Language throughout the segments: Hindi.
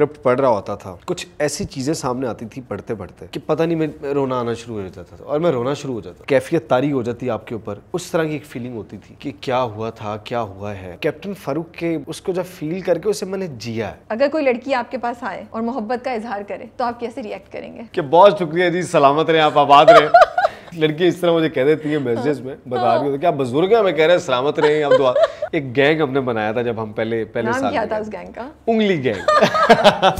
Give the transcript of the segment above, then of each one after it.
स्क्रिप्ट पढ़ रहा होता था कुछ ऐसी चीज़ें सामने आती थी पढ़ते पढ़ते कि पता नहीं मैं रोना आना शुरू हो जाता था और मैं रोना शुरू हो जाता कैफियत तारी हो जाती आपके ऊपर उस तरह की एक फीलिंग होती थी कि क्या हुआ था क्या हुआ है कैप्टन फारूक के उसको जब फील करके उसे मैंने जिया अगर कोई लड़की आपके पास आए और मोहब्बत का इजहार करे तो आप कैसे रिएक्ट करेंगे कि बहुत शुक्रिया जी सलामत रहे आप आबाद रहे लड़की इस तरह मुझे कह देती है मैसेज में बता रही हूँ क्या बुजुर्ग है मैं कह रहे हैं सलामत रहे अब दुआ एक गैंग हमने बनाया था जब हम पहले पहले साल था उस गैंग का उंगली गैंग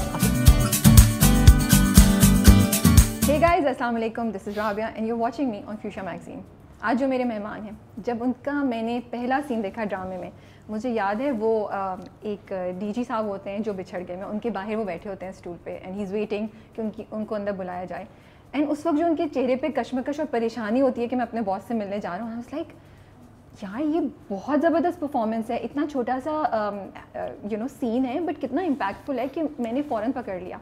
गाइस अस्सलाम वालेकुम this is Rabia and you watching me on Fuchsia magazine आज जो मेरे मेहमान हैं जब उनका मैंने पहला सीन देखा ड्रामे में मुझे याद है वो आ, एक डीजी साहब होते हैं जो बिछड़ गए में उनके बाहर वो बैठे होते हैं स्टूल पे एंड ही इज़ वेटिंग कि उनकी उनको अंदर बुलाया जाए एंड उस वक्त जो उनके चेहरे पे कश्मकश और परेशानी होती है कि मैं अपने बॉस से मिलने जा रहा हूँ लाइक यार ये बहुत ज़बरदस्त परफॉर्मेंस है इतना छोटा सा यू नो सीन है बट कितना इम्पैक्टफुल है कि मैंने फ़ौरन पकड़ लिया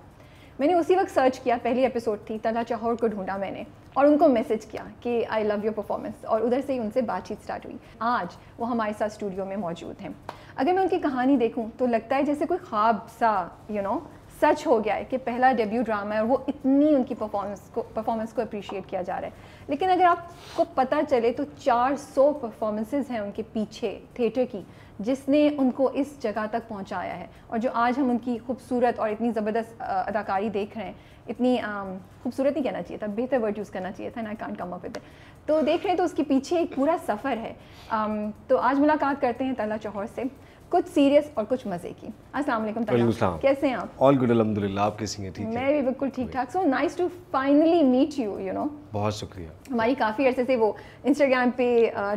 मैंने उसी वक्त सर्च किया पहली एपिसोड थी तला चाहौर को ढूंढा मैंने और उनको मैसेज किया कि आई लव योर परफॉर्मेंस और उधर से ही उनसे बातचीत स्टार्ट हुई आज वो हमारे साथ स्टूडियो में मौजूद हैं अगर मैं उनकी कहानी देखूं तो लगता है जैसे कोई ख्वाब सा यू you नो know, सच हो गया है कि पहला डेब्यू ड्रामा है और वो इतनी उनकी परफॉर्मेंस को परफॉर्मेंस को अप्रिशिएट किया जा रहा है लेकिन अगर आपको पता चले तो 400 परफॉर्मेंसेज़ हैं उनके पीछे थिएटर की जिसने उनको इस जगह तक पहुंचाया है और जो आज हम उनकी खूबसूरत और इतनी ज़बरदस्त अदाकारी देख रहे हैं इतनी खूबसूरत नहीं कहना चाहिए था बेहतर वर्ड यूज़ करना चाहिए था ना कान कम अप तो देख रहे हैं तो उसके पीछे एक पूरा सफ़र है आम, तो आज मुलाकात करते हैं तला चौहर से कुछ सीरियस और कुछ मज़े की अस्सलाम वालेकुम कैसे हैं आप ऑल गुड अल्हम्दुलिल्लाह आप कैसी हैं ठीक मैं भी बिल्कुल ठीक ठाक so nice to finally meet you you know बहुत शुक्रिया हमारी काफ़ी अरसे से वो इंस्टाग्राम पे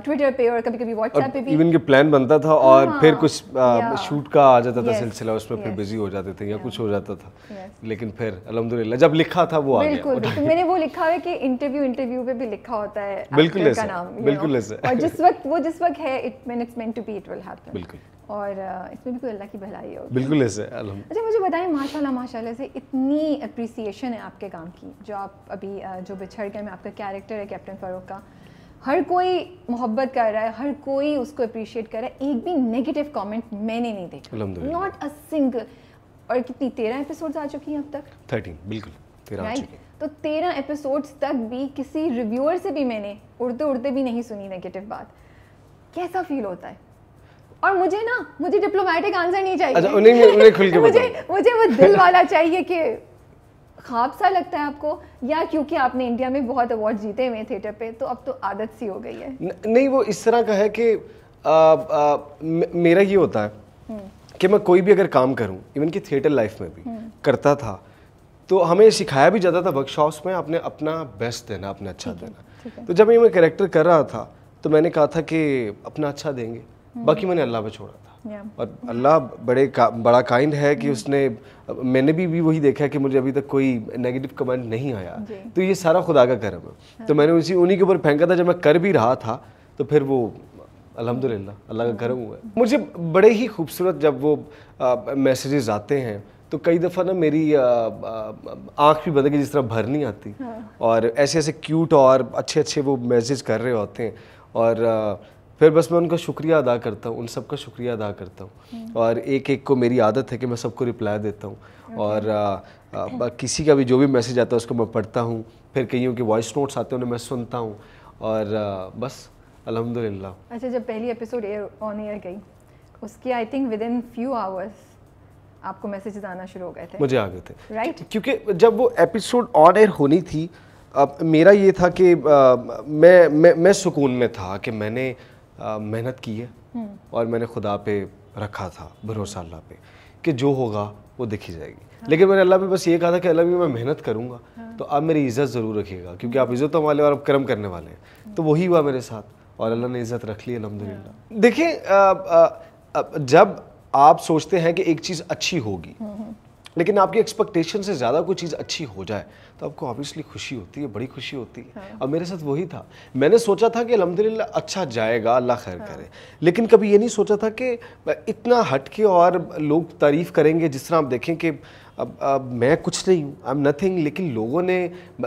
ट्विटर पे और कभी कभी व्हाट्सएप पे भी इवन के प्लान बनता था और हाँ, फिर कुछ शूट का आ जाता था सिलसिला उसमें फिर बिजी हो जाते थे या कुछ हो जाता था लेकिन फिर अलहमदिल्ला जब लिखा था वो आ गया बिल्कुल मैंने वो लिखा है कि इंटरव्यू इंटरव्यू पे भी लिखा होता है बिल्कुल नाम बिल्कुल और जिस वक्त वो जिस वक्त है it when it's meant to be it will happen बिल्कुल और इसमें भी कोई अल्लाह की भलाई होगी बिल्कुल ऐसे अच्छा मुझे बताएं माशाल्लाह माशाल्लाह से इतनी अप्रिसिएशन है आपके काम की जो आप अभी जो बिछड़ गए में आपका कैरेक्टर है कैप्टन फ़ारूक का हर कोई मोहब्बत कर रहा है हर कोई उसको अप्रिशिएट कर रहा है एक भी नेगेटिव कॉमेंट मैंने नहीं देखा नॉट अ सिंगल और कितनी तेरह एपिसोड आ चुकी हैं अब तक थर्टीन बिल्कुल तो तेरह एपिसोड्स तक भी किसी रिव्यूअर से भी मैंने उड़ते उड़ते भी नहीं सुनी नेगेटिव बात कैसा फील होता है और मुझे ना मुझे डिप्लोमेटिक आंसर नहीं चाहिए अच्छा, उन्हें, उन्हें खुल के मुझे मुझे वो दिल वाला चाहिए कि खाब सा लगता है आपको या क्योंकि आपने इंडिया में बहुत अवार्ड जीते हुए थिएटर पे तो अब तो आदत सी हो गई है न, नहीं वो इस तरह का है कि आ, आ, मेरा ये होता है हम्म। कि मैं कोई भी अगर काम करूं इवन कि थिएटर लाइफ में भी हम्म। करता था तो हमें सिखाया भी जाता था वर्कशॉप्स में आपने अपना बेस्ट देना अपना अच्छा देना तो जब ये मैं करेक्टर कर रहा था तो मैंने कहा था कि अपना अच्छा देंगे हम्म। बाकी मैंने अल्लाह पर छोड़ा था Yeah. और अल्लाह बड़े का, बड़ा काइंड है कि hmm. उसने मैंने भी, भी वही देखा कि मुझे अभी तक कोई नेगेटिव कमेंट नहीं आया तो ये सारा खुदा का करम है हाँ। तो मैंने उसी उन्हीं के ऊपर फेंका था जब मैं कर भी रहा था तो फिर वो अल्हम्दुलिल्लाह अल्लाह का करम हुआ है hmm. मुझे बड़े ही खूबसूरत जब वो मैसेजेस आते हैं तो कई दफ़ा ना मेरी आँख भी बंद गई जिस तरह भर नहीं आती हाँ। और ऐसे ऐसे क्यूट और अच्छे अच्छे वो मैसेज कर रहे होते हैं और आ, फिर बस मैं उनका शुक्रिया अदा करता हूँ उन सबका शुक्रिया अदा करता हूँ हम्म। और एक एक को मेरी आदत है कि मैं सबको रिप्लाई देता हूँ और आ, आ, किसी का भी जो भी मैसेज आता है उसको मैं पढ़ता हूँ फिर कईयों के वॉइस नोट्स आते हैं उन्हें मैं सुनता हूँ और आ, बस अलहमदिल्ला अच्छा जब पहली एपिसोड एयर ऑन एयर गई उसकी I think within few hours आपको मैसेजेस आना शुरू हो गए थे मुझे आ गए थे राइट right? क्योंकि जब वो एपिसोड ऑन एयर होनी थी अब मेरा ये था कि आ, मैं मैं मैं सुकून में था कि मैंने मेहनत की है हम्म। और मैंने खुदा पे रखा था भरोसा अल्लाह पे कि जो होगा वो देखी जाएगी हाँ। लेकिन मैंने अल्लाह पे बस ये कहा था कि अल्लाह भी मैं मेहनत करूँगा हाँ। तो आप मेरी इज़्ज़त ज़रूर रखिएगा क्योंकि आप इज़्ज़त वाले तो और आप कर्म करने वाले हैं हम्म। तो वही हुआ मेरे साथ और अल्लाह ने इज़्ज़त रख ली अलहमदिल्ला हाँ। देखिए जब आप सोचते हैं कि एक चीज़ अच्छी होगी हम्म। लेकिन आपकी एक्सपेक्टेशन से ज़्यादा कोई चीज़ अच्छी हो जाए तो आपको ऑब्वियसली खुशी होती है बड़ी खुशी होती है हाँ। और मेरे साथ वही था मैंने सोचा था कि अलहमदिल्ला अच्छा जाएगा अल्लाह खैर हाँ। करे लेकिन कभी ये नहीं सोचा था कि इतना हट के और लोग तारीफ़ करेंगे जिस तरह आप देखें कि अब, अब मैं कुछ नहीं हूँ आई एम नथिंग लेकिन लोगों ने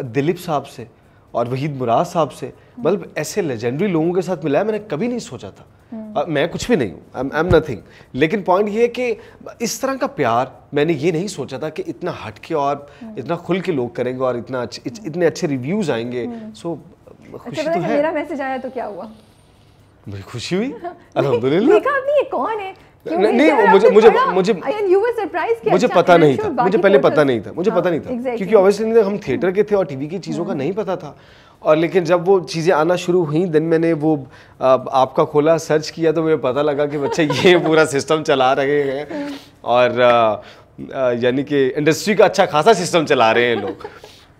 दिलीप साहब से और वहीद मुराद साहब से हाँ। मतलब ऐसे लेजेंडरी लोगों के साथ मिलाया मैंने कभी नहीं सोचा था uh, मैं कुछ भी नहीं हूँ आई एम नथिंग लेकिन पॉइंट ये है कि इस तरह का प्यार मैंने ये नहीं सोचा था कि इतना हटके और हम्म। इतना खुल के लोग करेंगे और इतना अच्छे हम्म। इतने अच्छे रिव्यूज आएंगे सो अच्छा, खुशी तो है मेरा मैसेज आया तो क्या हुआ मुझे खुशी हुई अल्हम्दुलिल्लाह नहीं कौन है नहीं मुझे मुझे मुझे मुझे अच्छा, पता तो नहीं था मुझे पहले पता नहीं था मुझे पता नहीं था क्योंकि ऑब्वियसली हम थिएटर के थे और टीवी की चीज़ों का नहीं पता था और लेकिन जब वो चीज़ें आना शुरू हुई दिन मैंने वो आपका खोला सर्च किया तो मुझे पता लगा कि बच्चे ये पूरा सिस्टम चला रहे हैं और यानी कि इंडस्ट्री का अच्छा खासा सिस्टम चला रहे हैं लोग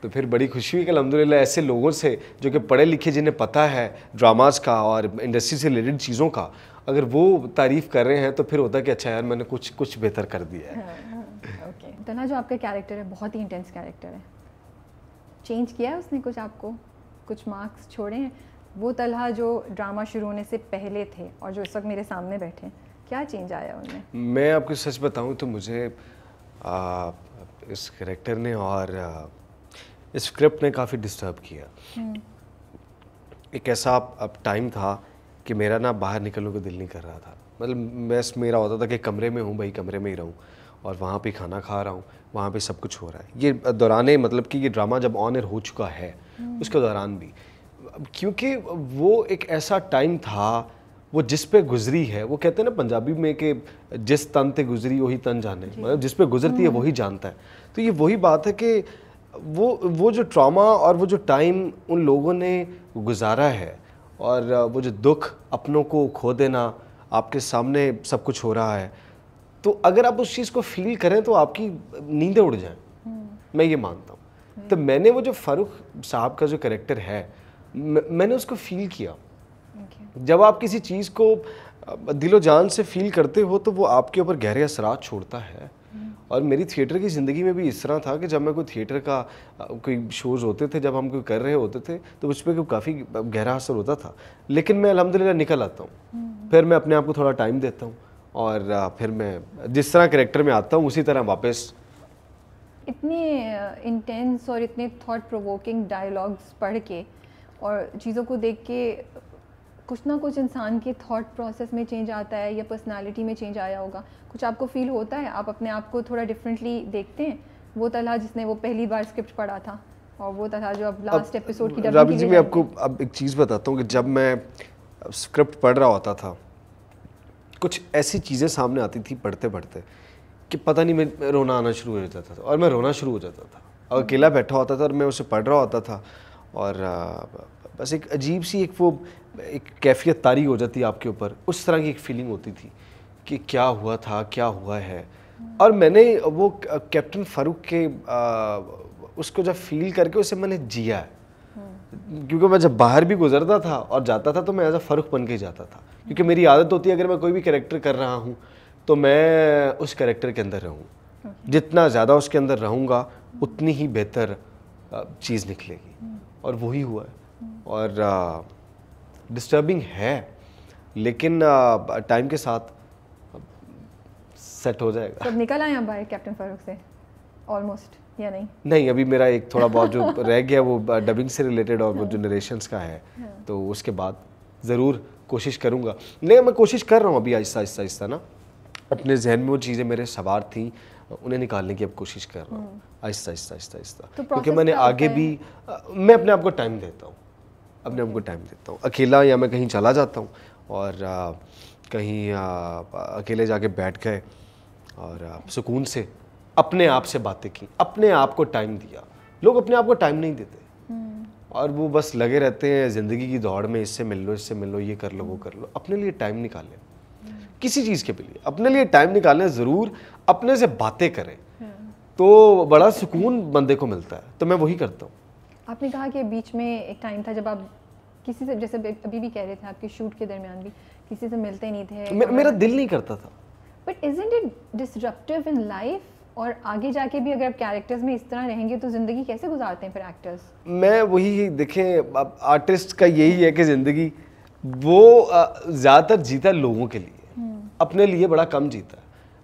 तो फिर बड़ी खुशी हुई कि अलहमदिल्ला ऐसे लोगों से जो कि पढ़े लिखे जिन्हें पता है ड्रामाज का और इंडस्ट्री से रिलेटेड चीज़ों का अगर वो तारीफ़ कर रहे हैं तो फिर होता है कि अच्छा यार मैंने कुछ कुछ बेहतर कर दिया है हाँ, हाँ, ओके तना तो जो आपका कैरेक्टर है बहुत ही इंटेंस कैरेक्टर है चेंज किया है उसने कुछ आपको कुछ मार्क्स छोड़े हैं वो तलहा जो ड्रामा शुरू होने से पहले थे और जो इस वक्त मेरे सामने बैठे हैं क्या चेंज आया उनमें मैं आपको सच बताऊं तो मुझे आ, इस करेक्टर ने और आ, इस स्क्रिप्ट ने काफ़ी डिस्टर्ब किया हम्म। एक ऐसा अब टाइम था कि मेरा ना बाहर निकलने को दिल नहीं कर रहा था मतलब मैं मेरा होता था कि कमरे में हूँ भाई कमरे में ही रहूँ और वहाँ पे खाना खा रहा हूँ वहाँ पे सब कुछ हो रहा है ये दौरान मतलब कि ये ड्रामा जब ऑन एयर हो चुका है उसके दौरान भी क्योंकि वो एक ऐसा टाइम था वो जिस पे गुजरी है वो कहते हैं ना पंजाबी में कि जिस तन ते गुजरी वही तन जाने मतलब जिस पे गुजरती है हम्म। वही जानता है तो ये वही बात है कि वो वो जो ट्रॉमा और वो जो टाइम उन लोगों ने गुजारा है और वो जो दुख अपनों को खो देना आपके सामने सब कुछ हो रहा है तो अगर आप उस चीज़ को फील करें तो आपकी नींदें उड़ जाएं हम्म। मैं ये मानता हूँ तो हम्म। मैंने वो जो फारूक साहब का जो करेक्टर है मैंने उसको फील किया जब आप किसी चीज़ को दिलो जान से फील करते हो तो वो आपके ऊपर गहरे असरात छोड़ता है हम्म। और मेरी थिएटर की ज़िंदगी में भी इस तरह था कि जब मैं कोई थिएटर का कोई शोज़ होते थे जब हम कोई कर रहे होते थे तो उस पर काफ़ी गहरा असर होता था लेकिन मैं अलहमदिल्ला निकल आता हूँ हम्म। फिर मैं अपने आप को थोड़ा टाइम देता हूँ और फिर मैं जिस तरह करेक्टर में आता हूँ उसी तरह वापस इतने इंटेंस uh, और इतने थॉट प्रोवोकिंग डायलॉग्स पढ़ के और चीज़ों को देख के कुछ ना कुछ इंसान के थॉट प्रोसेस में चेंज आता है या पर्सनालिटी में चेंज आया होगा कुछ आपको फील होता है आप अपने आप को थोड़ा डिफरेंटली देखते हैं वो तला जिसने वो पहली बार स्क्रिप्ट पढ़ा था और वो तला जो अब लास्ट एपिसोड की राबी जी मैं आपको अब एक चीज़ बताता हूँ कि जब मैं स्क्रिप्ट पढ़ रहा होता था कुछ ऐसी चीज़ें सामने आती थी पढ़ते पढ़ते कि पता नहीं मैं रोना आना शुरू हो जाता था और मैं रोना शुरू हो जाता था और अकेला बैठा होता था और मैं उसे पढ़ रहा होता था और बस एक अजीब सी एक वो एक कैफियत तारी हो जाती आपके ऊपर उस तरह की एक फीलिंग होती थी कि क्या हुआ था क्या हुआ है और मैंने वो कैप्टन फारूक के आ, उसको जब फील करके उसे मैंने जिया है क्योंकि मैं जब बाहर भी गुजरता था और जाता था तो मैं एज अ फ़र्क बन के जाता था क्योंकि मेरी आदत होती है अगर मैं कोई भी करेक्टर कर रहा हूँ तो मैं उस करेक्टर के अंदर रहूँ जितना ज़्यादा उसके अंदर रहूँगा उतनी ही बेहतर चीज़ निकलेगी और वही हुआ है और डिस्टर्बिंग है लेकिन टाइम के साथ सेट हो जाएगा सब निकल आए हम भाई कैप्टन फारूक से ऑलमोस्ट या नहीं नहीं अभी मेरा एक थोड़ा बहुत जो रह गया वो डबिंग से रिलेटेड और वो हाँ। जो का है हाँ। तो उसके बाद ज़रूर कोशिश करूँगा नहीं मैं कोशिश कर रहा हूँ अभी आहिस्ता आहिस्ता आहिस्ता ना अपने जहन में वो चीज़ें मेरे सवार थी उन्हें निकालने की अब कोशिश कर रहा हूँ हम्म। आहिस्ता आहिस्ता आहिस्ता आहिस्ता तो क्योंकि मैंने आगे भी मैं अपने आप को टाइम देता हूँ अपने आप को टाइम देता हूँ अकेला या मैं कहीं चला जाता हूँ और आ, कहीं आ, अकेले जाके बैठ गए और सुकून से अपने आप से बातें की अपने आप को टाइम दिया लोग अपने आप को टाइम नहीं देते हम्म। और वो बस लगे रहते हैं ज़िंदगी की दौड़ में इससे मिल लो इससे मिल लो ये कर लो वो कर लो अपने लिए टाइम निकालें किसी चीज़ के लिए अपने लिए टाइम निकालें ज़रूर अपने से बातें करें तो बड़ा सुकून बंदे को मिलता है तो मैं वही करता हूँ आपने कहा कि बीच में एक टाइम था जब आप किसी से जैसे अभी भी कह रहे थे आपके शूट के दरमियान भी किसी से मिलते नहीं थे मे, मेरा दिल नहीं करता था but is it disruptive in life और आगे जाके भी अगर आप कैरेक्टर्स में इस तरह रहेंगे तो ज़िंदगी कैसे गुजारते हैं फिर एक्टर्स मैं वही देखें आर्टिस्ट का यही है कि ज़िंदगी वो ज़्यादातर जीता लोगों के लिए अपने लिए बड़ा कम जीता है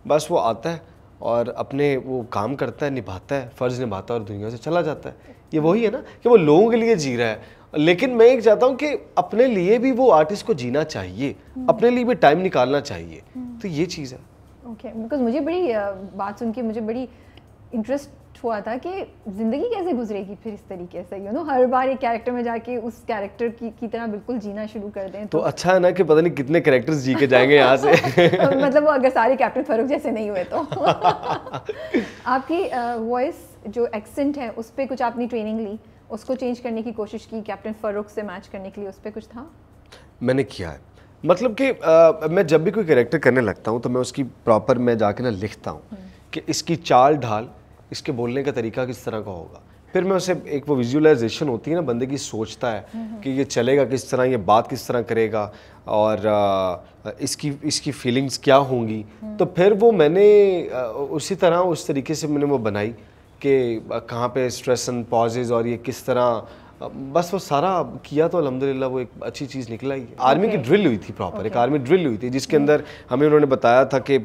बस वो आता है और अपने वो काम करता है निभाता है फ़र्ज़ निभाता है और दुनिया से चला जाता है ये वही है ना कि वो लोगों के लिए जी रहा है लेकिन मैं एक चाहता हूँ कि अपने लिए भी वो आर्टिस्ट को जीना चाहिए हम्म। अपने लिए भी टाइम निकालना चाहिए हम्म। तो ये चीज़ है ओके okay, बिकॉज मुझे बड़ी बात सुन के मुझे बड़ी इंटरेस्ट हुआ था कि ज़िंदगी कैसे गुजरेगी फिर इस तरीके से यू नो हर बार एक कैरेक्टर में जाके उस कैरेक्टर की, की तरह बिल्कुल जीना शुरू कर दें तो, तो अच्छा है ना कि पता नहीं कितने कैरेक्टर्स जी के जाएंगे यहाँ से मतलब वो अगर सारे कैप्टन फारूक जैसे नहीं हुए तो आपकी वॉइस जो एक्सेंट है उस पर कुछ आपने ट्रेनिंग ली उसको चेंज करने की कोशिश की कैप्टन फारूक से मैच करने के लिए उस पर कुछ था मैंने किया है मतलब कि आ, मैं जब भी कोई कैरेक्टर करने लगता हूँ तो मैं उसकी प्रॉपर मैं जाके ना लिखता हूँ हम्म। कि इसकी चाल ढाल इसके बोलने का तरीका किस तरह का होगा फिर मैं उसे एक वो विजुअलाइजेशन होती है ना बंदे की सोचता है हम्म, हम्म। कि ये चलेगा किस तरह ये बात किस तरह करेगा और आ, इसकी इसकी फीलिंग्स क्या होंगी हम्म। तो फिर वो मैंने आ, उसी तरह उस तरीके से मैंने वो बनाई कि कहाँ पे स्ट्रेस एंड पॉजेज और ये किस तरह बस वो सारा किया तो अलहमदिल्ला वो एक अच्छी चीज़ निकला ही आर्मी okay. की ड्रिल हुई थी प्रॉपर okay. एक आर्मी ड्रिल हुई थी जिसके hmm. अंदर हमें उन्होंने बताया था कि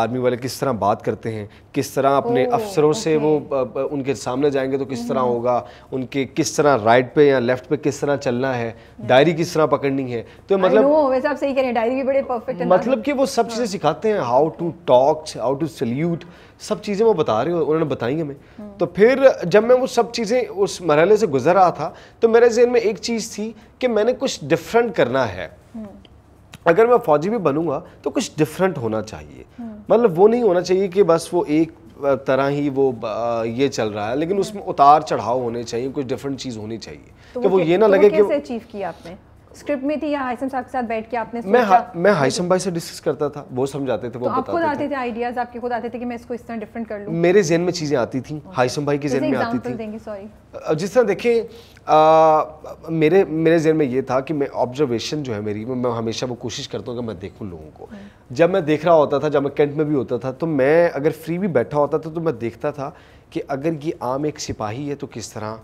आर्मी वाले किस तरह बात करते हैं किस तरह अपने oh, अफसरों okay. से वो आ, उनके सामने जाएंगे तो किस तरह hmm. होगा उनके किस तरह राइट पे या लेफ्ट पे किस तरह चलना है डायरी hmm. किस तरह पकड़नी है तो मतलब सही डायरी भी बड़े परफेक्ट मतलब कि वो सब चीज़ें हाँ. सिखाते हैं how to talk how to salute सब चीज़ें वो बता रहे हो उन्होंने बताई हमें तो फिर जब मैं वो सब चीज़ें उस मरहले से गुजर रहा था तो मेरे जहन में एक चीज़ थी कि मैंने कुछ डिफरेंट करना है हम्म। अगर मैं फौजी भी बनूंगा तो कुछ डिफरेंट होना चाहिए हम्म। मतलब वो नहीं होना चाहिए कि बस वो एक तरह ही वो ये चल रहा है लेकिन हम्म। उसमें उतार चढ़ाव होने चाहिए कुछ डिफरेंट चीज़ होनी चाहिए तो कि वो ये ना तो लगे कि अचीव किया आपने स्क्रिप्ट में थी या हाइसम साहब के साथ बैठ के आपने मैं हा, मैं हाइसम भाई से डिस्कस करता था वो समझाते थे वो तो आप खुद आते थे आइडियाज आपके खुद आते थे कि मैं इसको इस तरह डिफरेंट कर लूं मेरे जहन में चीज़ें आती थी हाइसम भाई के जहन में आती थी सॉरी जिस तरह देखें मेरे मेरे जहन में ये था कि मैं ऑब्जर्वेशन जो है मेरी मैं हमेशा वो कोशिश करता हूँ कि मैं देखूँ लोगों को जब मैं देख रहा होता था जब मैं कैंट में भी होता था तो मैं अगर फ्री भी बैठा होता था तो मैं देखता था कि अगर ये आम एक सिपाही है तो किस तरह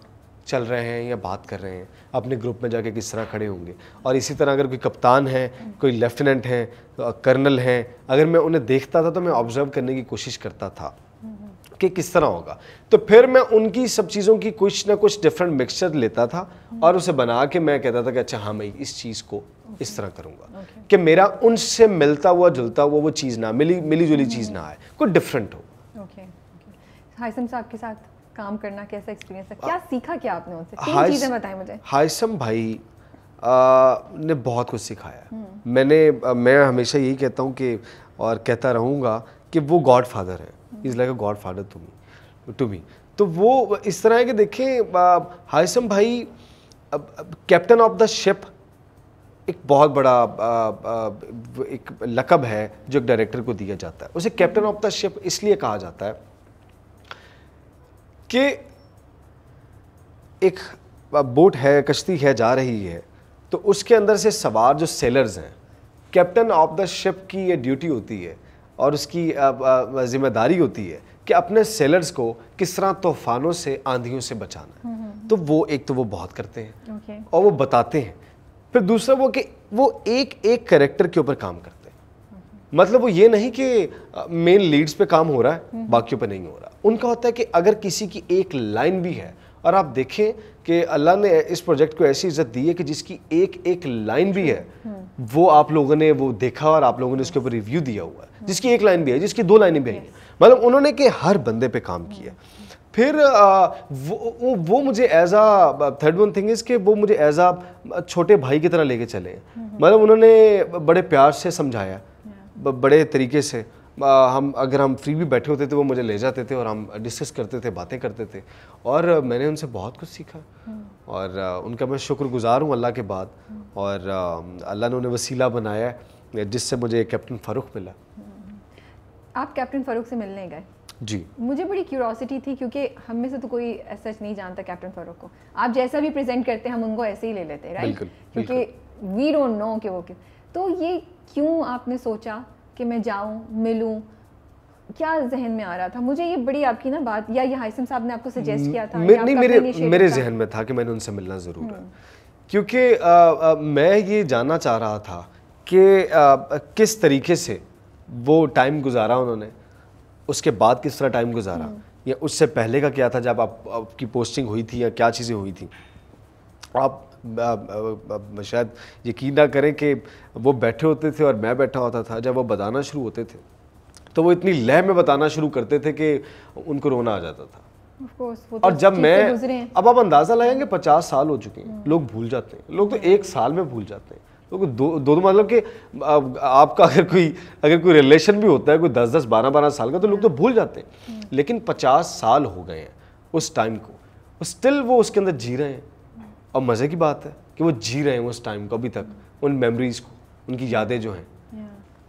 चल रहे हैं या बात कर रहे हैं अपने ग्रुप में जाके किस तरह खड़े होंगे और इसी तरह अगर कोई कप्तान है कोई लेफ्टिनेंट है कर्नल हैं अगर मैं उन्हें देखता था तो मैं ऑब्जर्व करने की कोशिश करता था कि किस तरह होगा तो फिर मैं उनकी सब चीज़ों की कुछ ना कुछ डिफरेंट मिक्सचर लेता था और उसे बना के मैं कहता था कि अच्छा हाँ मैं इस चीज़ को इस तरह करूँगा कि मेरा उनसे मिलता हुआ जुलता हुआ वो चीज़ ना मिली मिली जुली हम्म। चीज़ ना आए कुछ डिफरेंट हो हाइसम साहब के साथ काम करना कैसा एक्सपीरियंस था क्या सीखा क्या आपने उनसे तीन चीज़ें बताएं मुझे हाइसम भाई आ, ने बहुत कुछ सिखाया हम्म। मैंने मैं हमेशा यही कहता हूँ कि और कहता रहूँगा कि वो गॉड फादर है is like a godfather to me to me तो वो इस तरह है कि देखें हाइसम भाई कैप्टन ऑफ द शिप एक बहुत बड़ा आ, आ, एक लकब है जो एक डायरेक्टर को दिया जाता है उसे कैप्टन ऑफ द शिप इसलिए कहा जाता है कि एक बोट है कश्ती है जा रही है तो उसके अंदर से सवार जो सेलर्स हैं कैप्टन ऑफ द शिप की ये ड्यूटी होती है और उसकी जिम्मेदारी होती है कि अपने सेलर्स को किस तरह तूफानों से आंधियों से बचाना हम्म, हम्म। तो वो एक तो वो बहुत करते हैं और वो बताते हैं फिर दूसरा वो कि वो एक एक करेक्टर के ऊपर काम करते हैं मतलब वो ये नहीं कि मेन लीड्स पे काम हो रहा है हम्म। बाकियों पे नहीं हो रहा उनका होता है कि अगर किसी की एक लाइन भी है और आप देखें कि अल्लाह ने इस प्रोजेक्ट को ऐसी इज्जत दी है कि जिसकी एक एक लाइन भी है हम्म। वो आप लोगों ने वो देखा और आप लोगों ने उसके ऊपर रिव्यू दिया हुआ है हम्म। जिसकी एक लाइन भी है जिसकी दो लाइनें भी आई मतलब उन्होंने कि हर बंदे पे काम किया फिर वो वो मुझे as a third one thing is कि वो मुझे एज आ छोटे भाई की तरह लेके चले मतलब उन्होंने बड़े प्यार से समझाया बड़े तरीके से हम अगर हम फ्री भी बैठे होते थे वो मुझे ले जाते थे और हम डिस्कस करते थे बातें करते थे और मैंने उनसे बहुत कुछ सीखा हम्म। और उनका मैं शुक्रगुजार हूँ अल्लाह के बाद हम्म। और अल्लाह ने उन्हें वसीला बनाया जिससे मुझे कैप्टन फ़ारूक मिला हम्म। आप कैप्टन फ़ारूक से मिलने गए जी मुझे बड़ी क्यूरोसिटी थी क्योंकि हम में से तो कोई सच नहीं जानता कैप्टन फ़ारूक को आप जैसा भी प्रेजेंट करते हैं हम उनको ऐसे ही ले लेते हैं राइट क्योंकि वी डोंट नो कि वो क्यों तो ये क्यों आपने सोचा कि मैं जाऊँ मिलूँ क्या जहन में आ रहा था मुझे ये बड़ी आपकी ना बात या ये साहब ने आपको सजेस्ट किया था नहीं मेरे मेरे जहन में था कि मैंने उनसे मिलना ज़रूर है हम्म। क्योंकि मैं ये जानना चाह रहा था कि किस तरीके से वो टाइम गुजारा उन्होंने उसके बाद किस तरह टाइम गुजारा हम्म। या उससे पहले का क्या था जब आप आपकी पोस्टिंग हुई थी या क्या चीज़ें हुई थी आप शायद यकीन ना करें कि वो बैठे होते थे और मैं बैठा होता था जब वो बताना शुरू होते थे तो वो इतनी लह में बताना शुरू करते थे कि उनको रोना आ जाता था Course, तो और जब मैं अब आप अंदाज़ा लगाएंगे पचास साल हो चुके हैं हम्म। लोग भूल जाते हैं लोग तो एक साल में भूल जाते हैं लोग दो दो, दो मतलब कि आपका अगर कोई अगर कोई रिलेशन भी होता है कोई दस दस बारह बारह साल का तो लोग तो भूल जाते हैं हम्म। लेकिन पचास साल हो गए हैं उस टाइम को स्टिल वो उसके अंदर जी रहे हैं और मज़े की बात है कि वो जी रहे हैं उस टाइम को अभी तक उन मेमोरीज़ को उनकी यादें जो हैं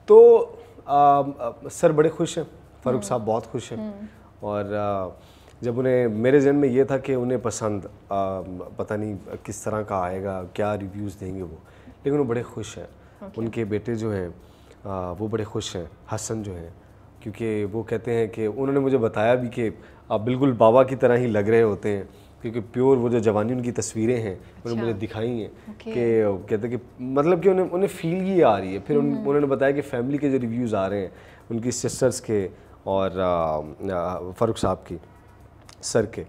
तो आ, um, आ, uh, सर बड़े खुश हैं फारूक साहब बहुत खुश हैं hmm. और आ, uh, जब उन्हें मेरे जहन में ये था कि उन्हें पसंद आ, um, पता नहीं किस तरह का आएगा क्या रिव्यूज़ देंगे वो लेकिन वो बड़े खुश हैं okay. उनके बेटे जो हैं uh, वो बड़े खुश हैं हसन जो हैं क्योंकि वो कहते हैं कि उन्होंने मुझे बताया भी कि आप बिल्कुल बाबा की तरह ही लग रहे होते हैं क्योंकि प्योर वो जो जवानी उनकी तस्वीरें हैं उन्होंने अच्छा। मुझे दिखाई हैं कि कहते हैं कि मतलब कि उन्हें उन्हें फील ही आ रही है फिर उन, हम्म। उन्होंने बताया कि फैमिली के जो रिव्यूज़ आ रहे हैं उनकी सिस्टर्स के और फ़ारूक साहब की सर के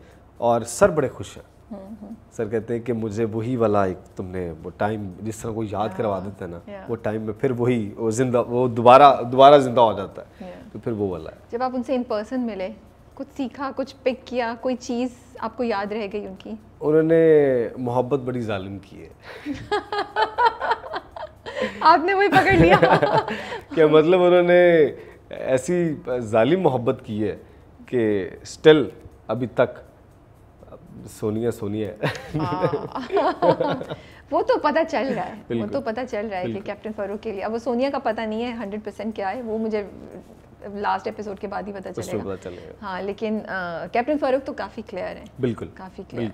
और सर बड़े खुश हैं हम्म, हम्म। सर कहते हैं कि मुझे वही वाला एक तुमने वो टाइम जिस तरह को याद करवा हाँ, देते हैं ना वो टाइम में फिर वही वो जिंदा वो दोबारा दोबारा जिंदा हो जाता है तो फिर वो वाला है जब आप उनसे इन पर्सन मिले कुछ सीखा कुछ पिक किया कोई चीज़ आपको याद रह गई उनकी उन्होंने मोहब्बत बड़ी जालिम की है आपने वही पकड़ लिया क्या मतलब उन्होंने ऐसी जालिम मोहब्बत की है कि स्टिल अभी तक सोनिया सोनिया वो तो पता चल रहा है वो तो पता चल रहा है कि कैप्टन फारूक के लिए अब वो सोनिया का पता नहीं है हंड्रेड परसेंट क्या है वो मुझे लास्ट एपिसोड के बाद ही पता चलेगा हाँ लेकिन कैप्टन फारूक तो काफ़ी क्लियर है बिल्कुल काफ़ी क्लियर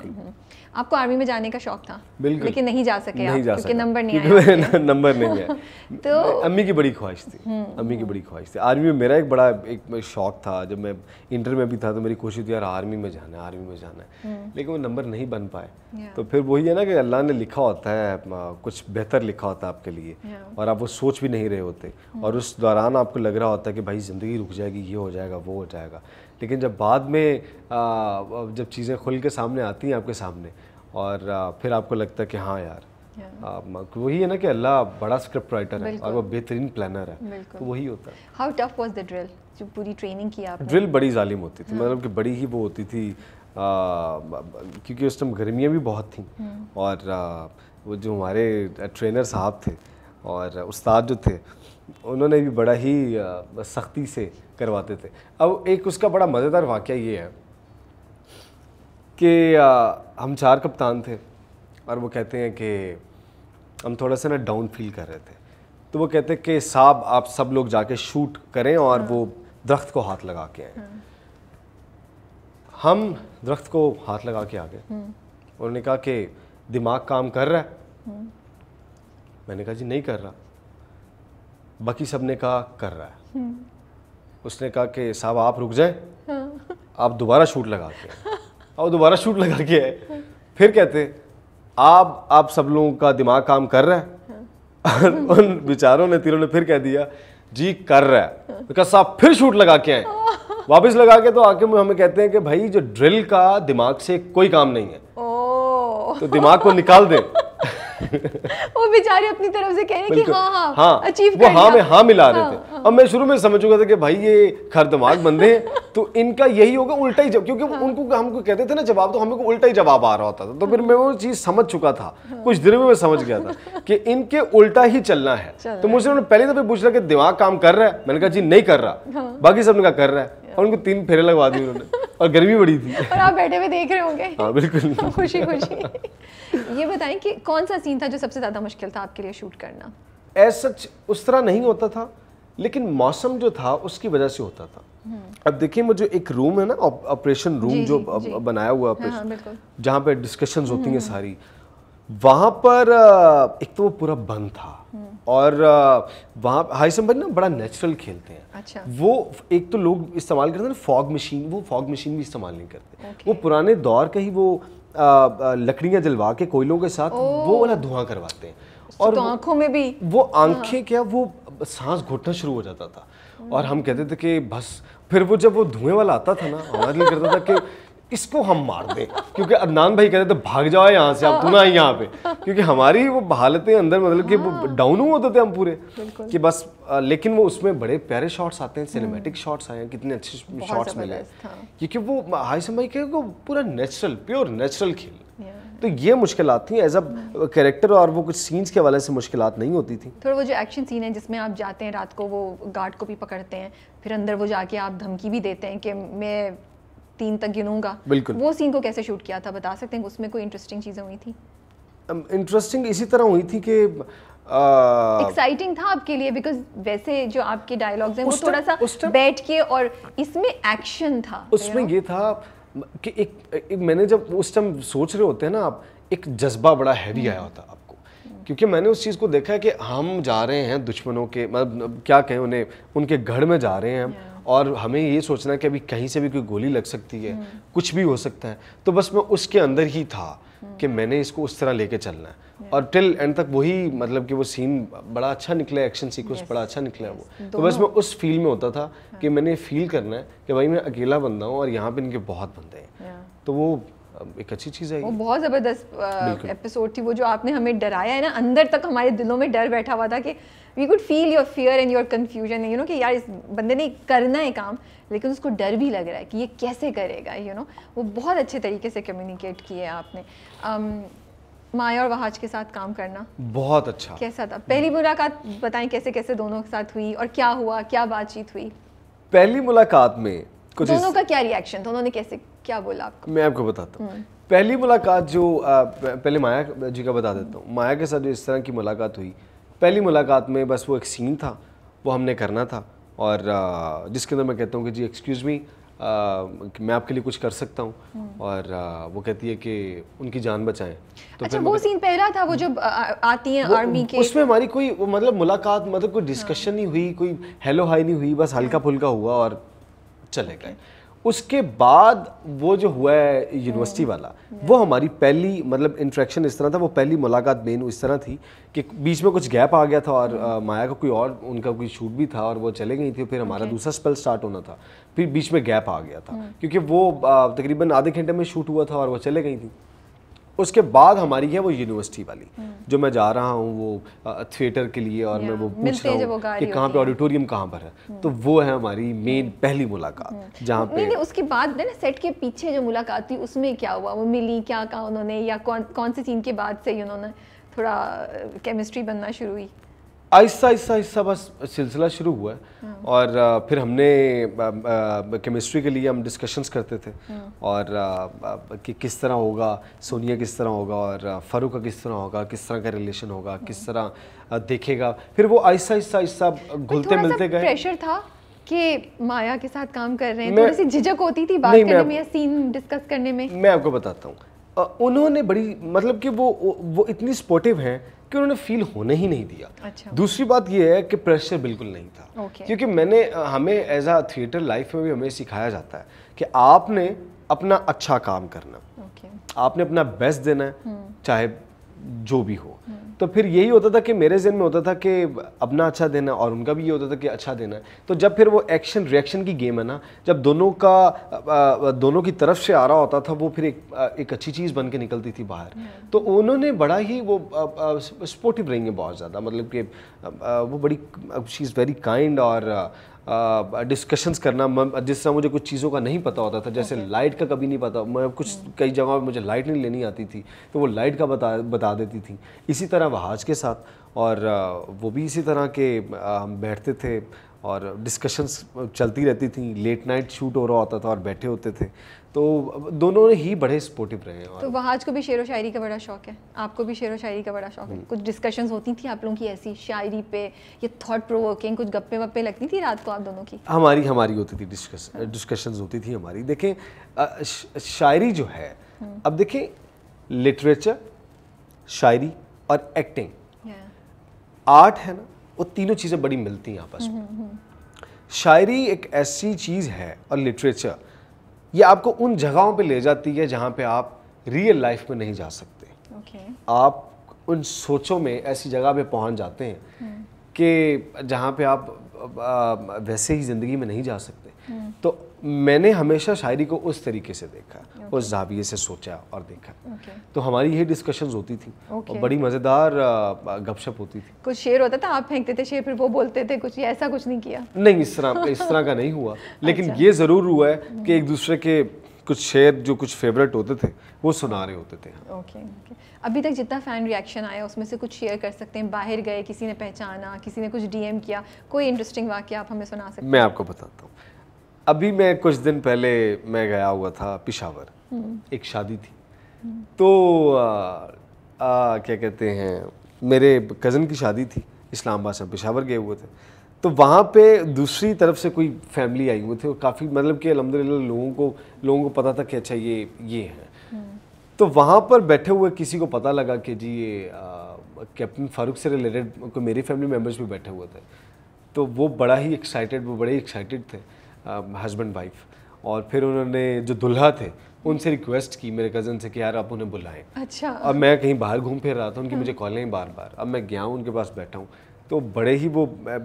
आपको आर्मी में जाने का शौक था लेकिन नहीं जा सके नहीं जा क्योंकि नंबर नहीं आया नंबर नहीं है तो अम्मी की बड़ी ख्वाहिश थी हम्म। अम्मी की बड़ी ख्वाहिश थी आर्मी में मेरा एक बड़ा एक शौक था जब मैं इंटर में भी था तो मेरी कोशिश थी यार आर्मी में जाना है आर्मी में जाना है हम्म। लेकिन वो नंबर नहीं बन पाए तो फिर वही है ना कि अल्लाह ने लिखा होता है कुछ बेहतर लिखा होता है आपके लिए और आप वो सोच भी नहीं रहे होते हम्म। और उस दौरान आपको लग रहा होता है कि भाई ज़िंदगी रुक जाएगी ये हो जाएगा वो हो जाएगा लेकिन जब बाद में आ, जब चीज़ें खुल के सामने आती हैं आपके सामने और फिर आपको लगता है कि हाँ यार Yeah. वही है ना कि अल्लाह बड़ा स्क्रिप्ट राइटर है और वो बेहतरीन प्लानर है तो वही होता है how tough was the drill जो पूरी ट्रेनिंग की आपने ड्रिल बड़ी जालिम होती थी hmm. मतलब कि बड़ी ही वो होती थी आ, क्योंकि उस टाइम गर्मियाँ भी बहुत थी hmm. और आ, वो जो हमारे ट्रेनर साहब थे और उस्ताद जो थे उन्होंने भी बड़ा ही सख्ती से करवाते थे अब एक उसका बड़ा मज़ेदार वाक़ ये है कि हम चार कप्तान थे और वो कहते हैं कि हम थोड़ा सा ना डाउन फील कर रहे थे तो वो कहते हैं कि साहब आप सब लोग जाके शूट करें और वो दरख्त को हाथ लगा के आए हम्म। हम दरख्त को हाथ लगा के आ गए हम्म। उन्होंने कहा कि दिमाग काम कर रहा है हम्म। मैंने कहा जी नहीं कर रहा बाकी सब ने कहा कर रहा है उसने कहा कि साहब आप रुक जाए हाँ। आप दोबारा शूट लगा के और दोबारा शूट लगा के आए फिर कहते आप आप सब लोगों का दिमाग काम कर रहा है और उन बेचारों ने तीनों ने फिर कह दिया जी कर रहा है तो साहब फिर शूट लगा के आए वापस लगा के तो आके हमें कहते हैं कि भाई जो ड्रिल का दिमाग से कोई काम नहीं है तो दिमाग को निकाल दें वो बेचारे अपनी तरफ से कह रहे कि हाँ हाँ हाँ अचीव वो हाँ में हाँ मिला रहे हाँ, थे हाँ। अब मैं शुरू में समझ चुका था कि भाई ये खर दिमाग बंदे हैं तो इनका यही होगा उल्टा ही जब क्योंकि हाँ, उनको हमको कहते थे ना जवाब तो हमें को उल्टा ही जवाब आ रहा होता था तो फिर हाँ। मैं वो चीज़ समझ चुका था कुछ देर में मैं समझ गया था कि इनके उल्टा ही चलना है तो मुझसे उन्होंने पहले तो फिर पूछ रहा कि दिमाग काम कर रहा है मैंने कहा जी नहीं कर रहा बाकी सबने कहा कर रहा है और उनको तीन फेरे लगवा दिए उन्होंने और गर्मी बड़ी थी और आप बैठे हुए देख रहे होंगे हाँ बिल्कुल खुशी खुशी ये बताएं कि कौन सा सीन था जो सबसे ज़्यादा मुश्किल था आपके लिए शूट करना ऐसा उस तरह नहीं होता था लेकिन मौसम जो था उसकी वजह से होता था हम्म। अब देखिए मुझे एक रूम है ना ऑपरेशन रूम जो जी, बनाया हुआ ऑपरेशन हाँ, जहाँ पे डिस्कशंस होती हैं हम्म। सारी वहाँ पर एक तो वो पूरा बंद था और वहाँ हाई हाईसम्बर ना बड़ा नेचुरल खेलते हैं अच्छा वो एक तो लोग इस्तेमाल करते हैं ना फॉग मशीन वो फॉग मशीन भी इस्तेमाल नहीं करते वो पुराने दौर का ही वो लकड़ियाँ जलवा के कोयलों के साथ वो वाला धुआं करवाते हैं तो और तो आंखों में भी वो हाँ। आंखें क्या वो सांस घुटना शुरू हो जाता था और हम कहते थे कि बस फिर वो जब वो धुएं वाला आता था ना हमारे लिए करता था कि इसको हम मार दें क्योंकि अदनान भाई कहते थे तो भाग जाओ यहाँ से आप ना यहाँ पे क्योंकि हमारी वो हालतें अंदर मतलब कि वो डाउन हाँ। हुए होते थे हम पूरे कि बस आ, लेकिन वो उसमें बड़े प्यारे शॉट्स आते हैं सिनेमेटिक हम्म। शॉट्स आए हैं कितने अच्छे शॉट्स मिले हाँ। क्योंकि वो हाइसम भाई के पूरा नेचुरल प्योर नेचुरल खेल तो ये मुश्किल थी एज अ कैरेक्टर और वो कुछ सीन्स के हवाले से मुश्किल नहीं होती थी थोड़ा वो जो एक्शन सीन है जिसमें आप जाते हैं रात को वो गार्ड को भी पकड़ते हैं फिर अंदर वो जाके आप धमकी भी देते हैं कि मैं तीन तक गिनूंगा बिल्कुल वो सीन को कैसे शूट किया था बता सकते हैं उसमें कोई इंटरेस्टिंग चीज़ें हुई थी इंटरेस्टिंग इसी तरह हुई थी कि एक्साइटिंग uh, था आपके लिए बिकॉज वैसे जो आपके डायलॉग्स हैं वो थोड़ा सा बैठ के और इसमें एक्शन था उसमें ये था कि एक, एक मैंने जब उस टाइम सोच रहे होते हैं ना आप एक जज्बा बड़ा हैवी हम्म। आया होता आपको क्योंकि मैंने उस चीज़ को देखा है कि हम जा रहे हैं दुश्मनों के मतलब क्या कहें उन्हें उनके घर में जा रहे हैं हम और हमें ये सोचना कि अभी कहीं से भी कोई गोली लग सकती है कुछ भी हो सकता है तो बस मैं उसके अंदर ही था कि मैंने इसको उस तरह लेके चलना है और टिल एंड तक वही मतलब कि वो सीन बड़ा अच्छा निकला एक्शन सीक्वेंस बड़ा अच्छा निकला है वो तो बस मैं उस फील में होता था हाँ। कि मैंने फील करना है कि भाई मैं अकेला बंदा हूँ और यहाँ पे इनके बहुत बंदे हैं तो वो एक अच्छी चीज़ है वो बहुत ज़बरदस्त एपिसोड थी वो जो आपने हमें डराया है ना अंदर तक हमारे दिलों में डर बैठा हुआ था कि we could feel your fear and your confusion you know कि यार इस बंदे ने करना है काम लेकिन उसको डर भी लग रहा है कि ये कैसे करेगा यू you नो know? वो बहुत अच्छे तरीके से कम्युनिकेट किए आपने um, माया और वहाज के साथ काम करना बहुत अच्छा कैसा था पहली मुलाकात बताएं कैसे कैसे दोनों के साथ हुई और क्या हुआ क्या बातचीत हुई पहली मुलाकात में कुछ दोनों का क्या रिएक्शन था उन्होंने कैसे क्या बोला आपको मैं आपको बताता हूँ हम्म। पहली मुलाकात जो आ, पहले माया जी का बता देता हूँ माया के साथ जो इस तरह की मुलाकात हुई पहली मुलाकात में बस वो एक सीन था वो हमने करना था और जिसके अंदर मैं कहता हूँ कि जी एक्सक्यूज़ मी मैं आपके लिए कुछ कर सकता हूँ हम्म। और आ, वो कहती है कि उनकी जान बचाएं तो अच्छा वो सीन पहला था वो हम्म। जब आती हैं आर्मी के उसमें हमारी कोई मतलब मुलाकात मतलब कोई डिस्कशन हाँ। नहीं हुई कोई हेलो हाई नहीं हुई बस अच्छा। हल्का फुल्का हुआ और चले गए उसके बाद वो जो हुआ है यूनिवर्सिटी hmm. वाला वो हमारी पहली मतलब इंट्रैक्शन इस तरह था वो पहली मुलाकात मेन इस तरह थी कि बीच में कुछ गैप आ गया था और आ, hmm. माया का कोई और उनका कोई शूट भी था और वो चले गई थी फिर हमारा दूसरा स्पेल स्टार्ट होना था फिर बीच में गैप आ गया था hmm. क्योंकि वो तकरीबन आधे घंटे में शूट हुआ था और वो चले गई थी उसके बाद हमारी है वो यूनिवर्सिटी वाली हम्म। जो मैं जा रहा हूँ वो थिएटर के लिए और मैं वो पूछ रहा हूँ कि कहाँ पे ऑडिटोरियम कहाँ पर है हम्म। तो वो है हमारी मेन हम्म। पहली मुलाकात जहाँ पे नहीं उसके बाद ना सेट के पीछे जो मुलाकात हुई उसमें क्या हुआ वो मिली क्या कहा उन्होंने या कौन कौन से सीन के बाद से उन्होंने थोड़ा केमिस्ट्री बनना शुरू हुई आहिस्ता आहिस्ता आहिस्ता बस सिलसिला शुरू हुआ हम्म। और फिर हमने केमिस्ट्री के लिए हम डिस्कशंस करते थे हम्म। और कि किस तरह होगा सोनिया किस तरह होगा और फारूक का किस तरह होगा किस तरह का रिलेशन होगा हम्म। किस तरह देखेगा फिर वो आहिस्ता आहिस्ता आहिस्ता घुलते मिलते गए प्रेशर था कि माया के साथ काम कर रहे हैं थोड़ी सी झिझक होती थी बात करने में या सीन डिस्कस करने में मैं आपको बताता हूँ उन्होंने बड़ी मतलब कि वो वो इतनी सपोर्टिव हैं कि उन्होंने फील होने ही नहीं दिया अच्छा। दूसरी बात यह है कि प्रेशर बिल्कुल नहीं था क्योंकि मैंने हमें एज आ थिएटर लाइफ में भी हमें सिखाया जाता है कि आपने अपना अच्छा काम करना आपने अपना बेस्ट देना है हम्म। चाहे जो भी हो हम्म। तो फिर यही होता था कि मेरे जहन में होता था कि अपना अच्छा देना और उनका भी ये होता था कि अच्छा देना तो जब फिर वो एक्शन रिएक्शन की गेम है ना जब दोनों का दोनों की तरफ से आ रहा होता था वो फिर एक एक अच्छी चीज़ बन के निकलती थी बाहर हम्म। तो उन्होंने बड़ा ही वो सपोर्टिव रहेंगे बहुत ज़्यादा मतलब कि वो बड़ी शी इज़ वेरी काइंड और डिस्कशंस करना जिस तरह मुझे कुछ चीज़ों का नहीं पता होता था जैसे okay. लाइट का कभी नहीं पता मैं कुछ hmm. कई जगह पर मुझे लाइट नहीं लेनी आती थी तो वो लाइट का बता बता देती थी इसी तरह वहाज के साथ और वो भी इसी तरह के हम बैठते थे और डिस्कशंस चलती रहती थी लेट नाइट शूट हो रहा होता था और बैठे होते थे तो दोनों ही बड़े सपोर्टिव रहे हैं तो वहाज को भी शेर व शायरी का बड़ा शौक है आपको भी शेर व शायरी का बड़ा शौक है हम्म। कुछ डिस्कशंस होती थी आप लोगों की ऐसी शायरी पे या थॉट प्रोवोकिंग कुछ गप्पे वप्पे लगती थी रात को आप दोनों की हमारी हमारी होती थी डिस्कशन होती थी हमारी देखें शायरी जो है हम्म। अब देखें लिटरेचर शायरी और एक्टिंग आर्ट है ना वो तीनों चीज़ें बड़ी मिलती हैं आपस में हम्म, शायरी एक ऐसी चीज़ है और लिटरेचर ये आपको उन जगहों पे ले जाती है जहाँ पे आप रियल लाइफ में नहीं जा सकते okay. आप उन सोचों में ऐसी जगह पे पहुँच जाते हैं hmm. कि जहाँ पे आप वैसे ही ज़िंदगी में नहीं जा सकते तो मैंने हमेशा शायरी को उस तरीके से देखा okay. उस जाविये से सोचा और देखा okay. तो हमारी ये डिस्कशंस होती थी okay. और बड़ी मज़ेदार गपशप होती थी कुछ शेर होता था आप फेंकते थे शेर फिर वो बोलते थे कुछ ऐसा कुछ नहीं किया नहीं इस तरह इस तरह का नहीं हुआ लेकिन अच्छा। ये ज़रूर हुआ है कि hmm. एक दूसरे के कुछ शेर जो कुछ फेवरेट होते थे वो सुना रहे होते थे okay, okay. अभी तक जितना फ़ैन रिएक्शन आया उसमें से कुछ शेयर कर सकते हैं बाहर गए किसी ने पहचाना किसी ने कुछ डीएम किया कोई इंटरेस्टिंग वाक्य आप हमें सुना सकते हैं मैं आपको बताता हूँ अभी मैं कुछ दिन पहले मैं गया हुआ था पिशावर एक शादी थी तो आ, आ, क्या कहते हैं मेरे कज़न की शादी थी इस्लामाबाद से पिशावर गए हुए थे तो वहाँ पे दूसरी तरफ से कोई फैमिली आई हुई थी और काफ़ी मतलब कि अलहमदिल्ला लोगों को लोगों को पता था कि अच्छा ये ये है तो वहाँ पर बैठे हुए किसी को पता लगा कि जी ये कैप्टन फारूक से रिलेटेड मेरी फैमिली मेम्बर्स भी बैठे हुए थे तो वो बड़ा ही एक्साइटेड वो बड़े एक्साइटेड थे हस्बैंड um, वाइफ और फिर उन्होंने जो दुल्हा थे उनसे रिक्वेस्ट की मेरे कज़न से कि यार आप उन्हें बुलाएं अच्छा अब मैं कहीं बाहर घूम फिर रहा था उनकी हाँ। मुझे कॉलें बार बार अब मैं गया हूँ उनके पास बैठा हूँ तो बड़े ही वो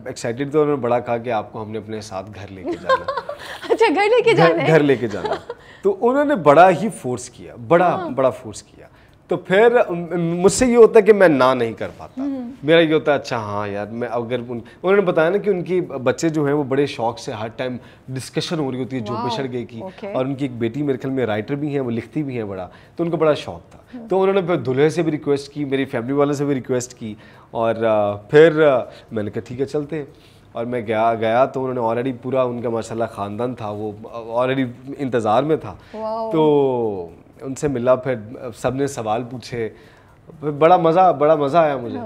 एक्साइटेड थे उन्होंने बड़ा कहा कि आपको हमने अपने साथ घर लेके जाना अच्छा घर लेके जाना घर लेके जाना तो उन्होंने बड़ा ही फोर्स किया बड़ा हाँ। बड़ा फोर्स किया तो फिर मुझसे ये होता है कि मैं ना नहीं कर पाता हम्म। मेरा ये होता है अच्छा हाँ यार मैं अगर उन उन्होंने बताया ना कि उनकी बच्चे जो हैं वो बड़े शौक से हर टाइम डिस्कशन हो रही होती है जो बिछड़ गई की और उनकी एक बेटी मेरे ख्याल में राइटर भी हैं वो लिखती भी हैं बड़ा तो उनको बड़ा शौक था हम्म। तो उन्होंने फिर दुल्हे से भी रिक्वेस्ट की मेरी फैमिली वालों से भी रिक्वेस्ट की और फिर मैंने कहा ठीक है चलते और मैं गया गया तो उन्होंने ऑलरेडी पूरा उनका माशाल्लाह ख़ानदान था वो ऑलरेडी इंतज़ार में था तो उनसे मिला फिर सब ने सवाल पूछे बड़ा मज़ा बड़ा मज़ा आया मुझे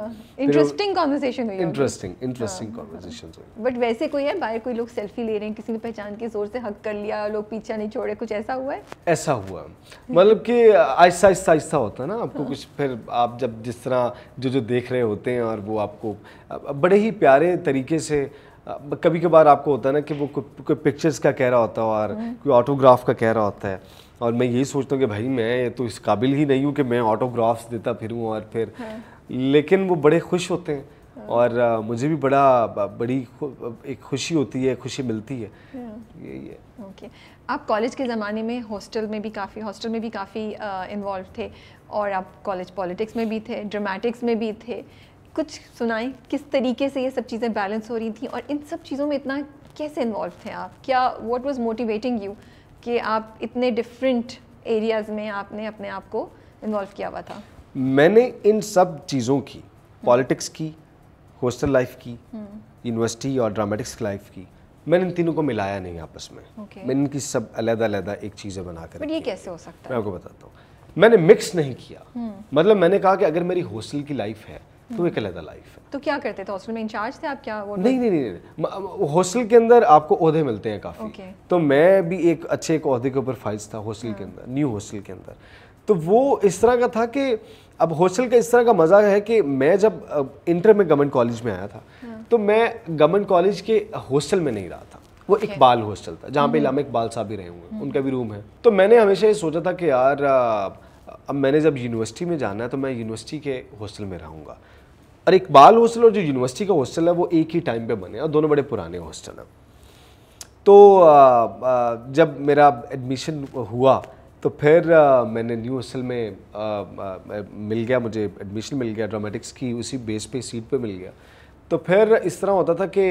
इंटरेस्टिंग हाँ, कॉन्वर्सेशन हुई इंटरेस्टिंग इंटरेस्टिंग कॉन्वर्सेशन हुई बट वैसे कोई है बाहर कोई लोग सेल्फी ले रहे हैं किसी ने पहचान के जोर से हक कर लिया लोग पीछा नहीं छोड़े कुछ ऐसा हुआ है ऐसा हुआ मतलब कि आहिस्ता आहिस्ता आहिस्ता होता है ना आपको हाँ। कुछ फिर आप जब जिस तरह जो जो देख रहे होते हैं और वो आपको बड़े ही प्यारे तरीके से कभी कभार आपको होता है ना कि वो कोई पिक्चर्स का कह रहा होता है और हाँ। कोई ऑटोग्राफ का कह रहा होता है और मैं यही सोचता हूँ कि भाई मैं तो इस काबिल ही नहीं हूँ कि मैं ऑटोग्राफ्स देता फिरूँ और फिर हाँ। लेकिन वो बड़े खुश होते हैं हाँ। और आ, मुझे भी बड़ा बड़ी एक खुशी होती है खुशी मिलती है हाँ। ये ये ओके आप कॉलेज के ज़माने में हॉस्टल में भी काफ़ी हॉस्टल में भी काफ़ी इन्वॉल्व थे और आप कॉलेज पॉलिटिक्स में भी थे ड्रामेटिक्स में भी थे कुछ सुनाएं किस तरीके से ये सब चीज़ें बैलेंस हो रही थी और इन सब चीज़ों में इतना कैसे इन्वॉल्व थे आप क्या वॉट वॉज मोटिवेटिंग यू कि आप इतने डिफरेंट एरियाज़ में आपने अपने आप को इन्वॉल्व किया हुआ था मैंने इन सब चीज़ों की पॉलिटिक्स की हॉस्टल लाइफ की यूनिवर्सिटी हम्म। और ड्रामेटिक्स लाइफ की मैंने इन तीनों को मिलाया नहीं आपस में okay. मैंने इनकी सब अलग-अलग एक चीज़ें बना कर ये कैसे हो सकता है मैं आपको बताता हूँ मैंने मिक्स नहीं किया हम्म। मतलब मैंने कहा कि अगर मेरी हॉस्टल की लाइफ है तो हम्म। एक अलग लाइफ है तो क्या करते थे हॉस्टल में इंचार्ज थे आप क्या वो नहीं नहीं नहीं, नहीं। हॉस्टल के अंदर आपको ओहदे मिलते हैं काफ़ी okay. तो मैं भी एक अच्छे एक अहदे के ऊपर फाइज था हॉस्टल हाँ. के अंदर न्यू हॉस्टल के अंदर तो वो इस तरह का था कि अब हॉस्टल का इस तरह का मज़ा है कि मैं जब इंटर में गवर्नमेंट कॉलेज में आया था हाँ। तो मैं गवर्नमेंट कॉलेज के हॉस्टल में नहीं रहा था वो okay. इकबाल हॉस्टल था जहाँ पे हम्म। इलामा इकबाल साहब भी रहे हुए हम्म। उनका भी रूम है तो मैंने हमेशा ये सोचा था कि यार अब मैंने जब यूनिवर्सिटी में जाना है तो मैं यूनिवर्सिटी के हॉस्टल में रहूँगा और इकबाल हॉस्टल और जो यूनिवर्सिटी का हॉस्टल है वो एक ही टाइम पे बने और दोनों बड़े पुराने हॉस्टल हैं तो जब मेरा एडमिशन हुआ तो फिर मैंने न्यू हॉस्टल में मिल गया मुझे एडमिशन मिल गया ड्रामेटिक्स की उसी बेस पे सीट पे मिल गया तो फिर इस तरह होता था कि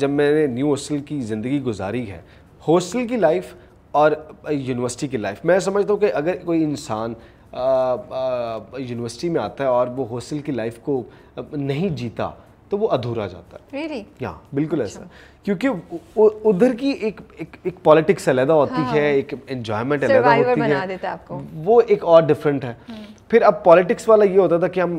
जब मैंने न्यू हॉस्टल की ज़िंदगी गुजारी है हॉस्टल की लाइफ और यूनिवर्सिटी की लाइफ मैं समझता हूँ कि अगर कोई इंसान यूनिवर्सिटी में आता है और वो हॉस्टल की लाइफ को नहीं जीता तो वो अधूरा जाता है really? या बिल्कुल ऐसा अच्छा। क्योंकि उधर की एक एक एक पॉलिटिक्स अलहदा होती हाँ। है एक एंजॉयमेंट अलहदा होती है हाँ। वो एक और डिफरेंट है हाँ। फिर अब पॉलिटिक्स वाला ये होता था कि हम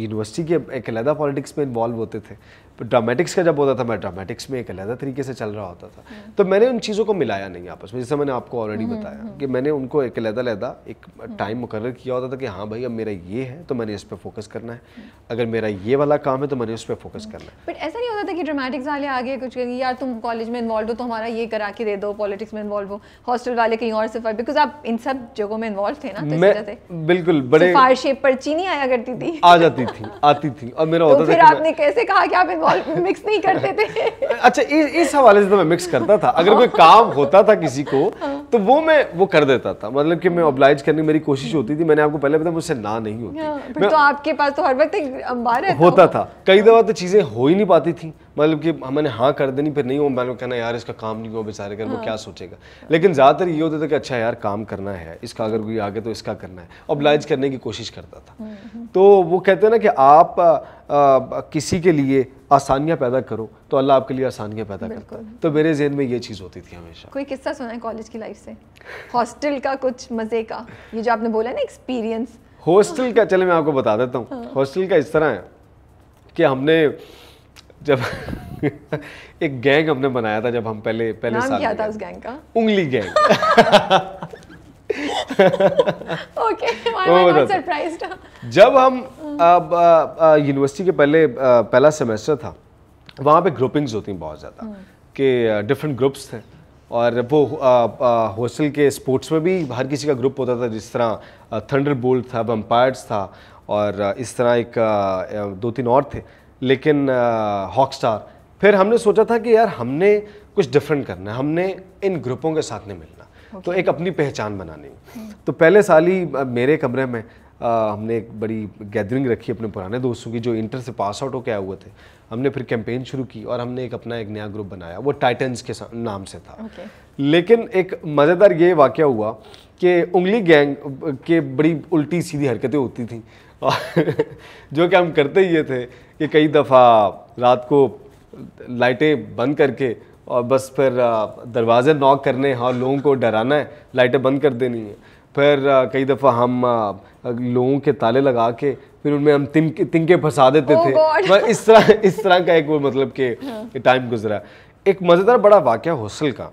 यूनिवर्सिटी के एक अलहदा पॉलिटिक्स में इन्वॉल्व होते थे ड्रामेटिक्स का जब होता था मैं ड्रामेटिक्स में एक अलहदा तरीके से चल रहा होता था हम्म। तो मैंने उन चीज़ों को मिलाया नहीं आपस में जैसे मैंने आपको ऑलरेडी हम्म, बताया हम्म। कि मैंने उनको एक अलहदा लहदा एक टाइम मुकर किया होता था कि हाँ भाई अब मेरा ये है तो मैंने इस पर फोकस करना है अगर मेरा ये वाला काम है तो मैंने उस पर फोकस करना है बट ऐसा नहीं होता था कि ड्रामेटिक्स वाले आगे कुछ यार तुम कॉलेज में इन्वॉल्व हो तो हमारा ये करा के दे दो पॉलिटिक्स में इन्वॉल्व हो हॉस्टल वाले कहीं और से बिकॉज आप इन सब जगहों में इन्वॉल्व थे ना तो बिल्कुल बड़े तो फार शेप पर चीनी आया करती थी आ जाती थी आती थी और मेरा तो होता तो फिर आपने कैसे कहा कि आप मिक्स नहीं करते थे अच्छा इ, इस हवाले से तो मैं मिक्स करता था अगर कोई काम होता था किसी को हाँ। तो वो मैं वो कर देता था मतलब कि मैं ऑब्लाइज करने की मेरी कोशिश होती थी मैंने आपको पहले बताया मुझसे ना नहीं होती हाँ, तो आपके पास तो हर वक्त एक अंबार होता था कई दफा तो चीजें हो ही नहीं पाती थी मतलब कि मैंने हाँ कर देनी फिर नहीं हो मैंने कहना यार इसका काम नहीं हुआ बेचारे कर वो क्या हाँ। सोचेगा लेकिन ज़्यादातर ये होता था कि अच्छा यार काम करना है इसका अगर कोई आगे तो इसका करना है ऑब्लाइज करने की कोशिश करता था हम्म, हम्म। तो वो कहते हैं ना कि आप आ, किसी के लिए आसानियाँ पैदा करो तो अल्लाह आपके लिए आसानियाँ पैदा करता है तो मेरे जहन में ये चीज़ होती थी हमेशा कोई किस्सा सुना है कॉलेज की लाइफ से हॉस्टल का कुछ मज़े का ये जो आपने बोला ना एक्सपीरियंस हॉस्टल का चले मैं आपको बता देता हूँ हॉस्टल हाँ। का इस तरह है कि हमने जब एक गैंग हमने बनाया था जब हम पहले पहले नाम साल क्या था उस गैंग का उंगली गैंग ओके okay, जब हम यूनिवर्सिटी के पहले पहला सेमेस्टर था वहाँ पे ग्रुपिंग्स होती हैं बहुत ज़्यादा हम्म। कि डिफरेंट ग्रुप्स थे और वो हॉस्टल के स्पोर्ट्स में भी हर किसी का ग्रुप होता था जिस तरह थंडर बोल्ट था वम्पायर्स था और इस तरह एक दो तीन और थे लेकिन हॉक स्टार फिर हमने सोचा था कि यार हमने कुछ डिफरेंट करना है हमने इन ग्रुपों के साथ नहीं मिलना तो okay. तो एक अपनी पहचान बनानी hmm. तो पहले साल ही मेरे कमरे में आ, हमने एक बड़ी गैदरिंग रखी अपने पुराने दोस्तों की जो इंटर से पास आउट होकर आए हुए थे हमने फिर कैंपेन शुरू की और हमने एक अपना एक नया ग्रुप बनाया वो टाइटन्स के नाम से था okay. लेकिन एक मज़ेदार ये वाक़ हुआ कि उंगली गैंग के बड़ी उल्टी सीधी हरकतें होती थी जो कि हम करते ही ये थे कि कई दफ़ा रात को लाइटें बंद करके और बस फिर दरवाज़े नॉक करने हैं और लोगों को डराना है लाइटें बंद कर देनी है फिर कई दफ़ा हम लोगों के ताले लगा के फिर उनमें हम तिनके तिनके फंसा देते oh थे पर इस तरह इस तरह का एक वो मतलब कि टाइम हाँ। गुजरा एक मज़ेदार बड़ा वाक़ हौसल का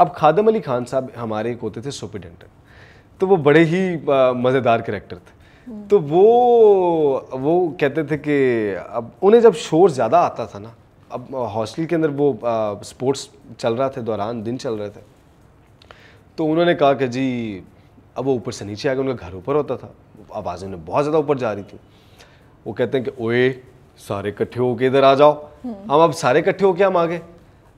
अब खादम अली खान साहब हमारे एक होते थे सुपरिटेंडेंट तो वो बड़े ही मज़ेदार करेक्टर थे तो वो वो कहते थे कि अब उन्हें जब शोर ज़्यादा आता था ना अब हॉस्टल के अंदर वो आ, स्पोर्ट्स चल रहा थे दौरान दिन चल रहे थे तो उन्होंने कहा कि जी अब वो ऊपर से नीचे आ गए उनका घर ऊपर होता था आवाज़ें उन्हें बहुत ज़्यादा ऊपर जा रही थी वो कहते हैं कि ओए सारे इकट्ठे होके इधर आ जाओ हम अब सारे इकट्ठे होके हम आ गए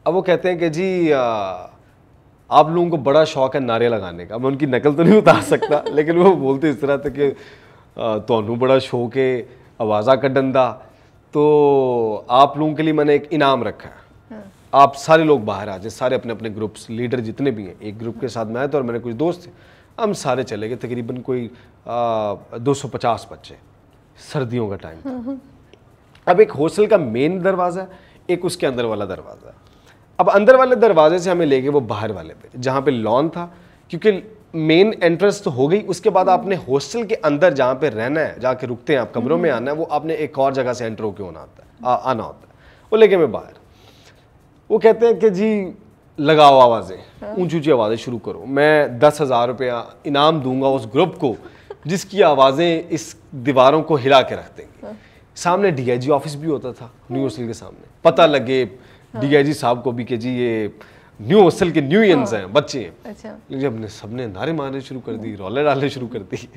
अब वो कहते हैं कि जी आ, आप लोगों को बड़ा शौक है नारे लगाने का मैं उनकी नकल तो नहीं उतार सकता लेकिन वो बोलते इस तरह थे कि ਤੁਹਾਨੂੰ बड़ा शौक है आवाज़ा क्डन का तो आप लोगों के लिए मैंने एक इनाम रखा है हाँ। आप सारे लोग बाहर आ जाए सारे अपने अपने ग्रुप्स लीडर जितने भी हैं एक ग्रुप के साथ मैं आया था तो और मेरे कुछ दोस्त थे हम सारे चले गए तकरीबन कोई दो सौ पचास बच्चे सर्दियों का टाइम था हाँ। अब एक हॉस्टल का मेन दरवाज़ा है एक उसके अंदर वाला दरवाज़ा अब अंदर वाले दरवाजे से हमें ले गए वो बाहर वाले पे जहाँ पे लॉन था क्योंकि मेन एंट्रेंस तो हो गई उसके बाद आपने हॉस्टल के अंदर जहाँ पे रहना है जाके रुकते हैं आप कमरों में आना है वो आपने एक और जगह से एंटर होकर होना आता है आ, आना होता है वो लेके मैं बाहर वो कहते हैं कि जी लगाओ आवाज़ें हाँ। ऊंची ऊंची आवाज़ें शुरू करो मैं दस हज़ार रुपया इनाम दूंगा उस ग्रुप को जिसकी आवाज़ें इस दीवारों को हिला के रख देंगे हाँ। सामने डी ऑफिस भी होता था न्यू हॉस्टल के सामने पता लगे डी हाँ। साहब को भी कि जी ये न्यू असल के न्यू इंस हैं बच्चे हैं अच्छा लेकिन हमने सबने नारे मारने शुरू कर दी रोले डालने शुरू कर दी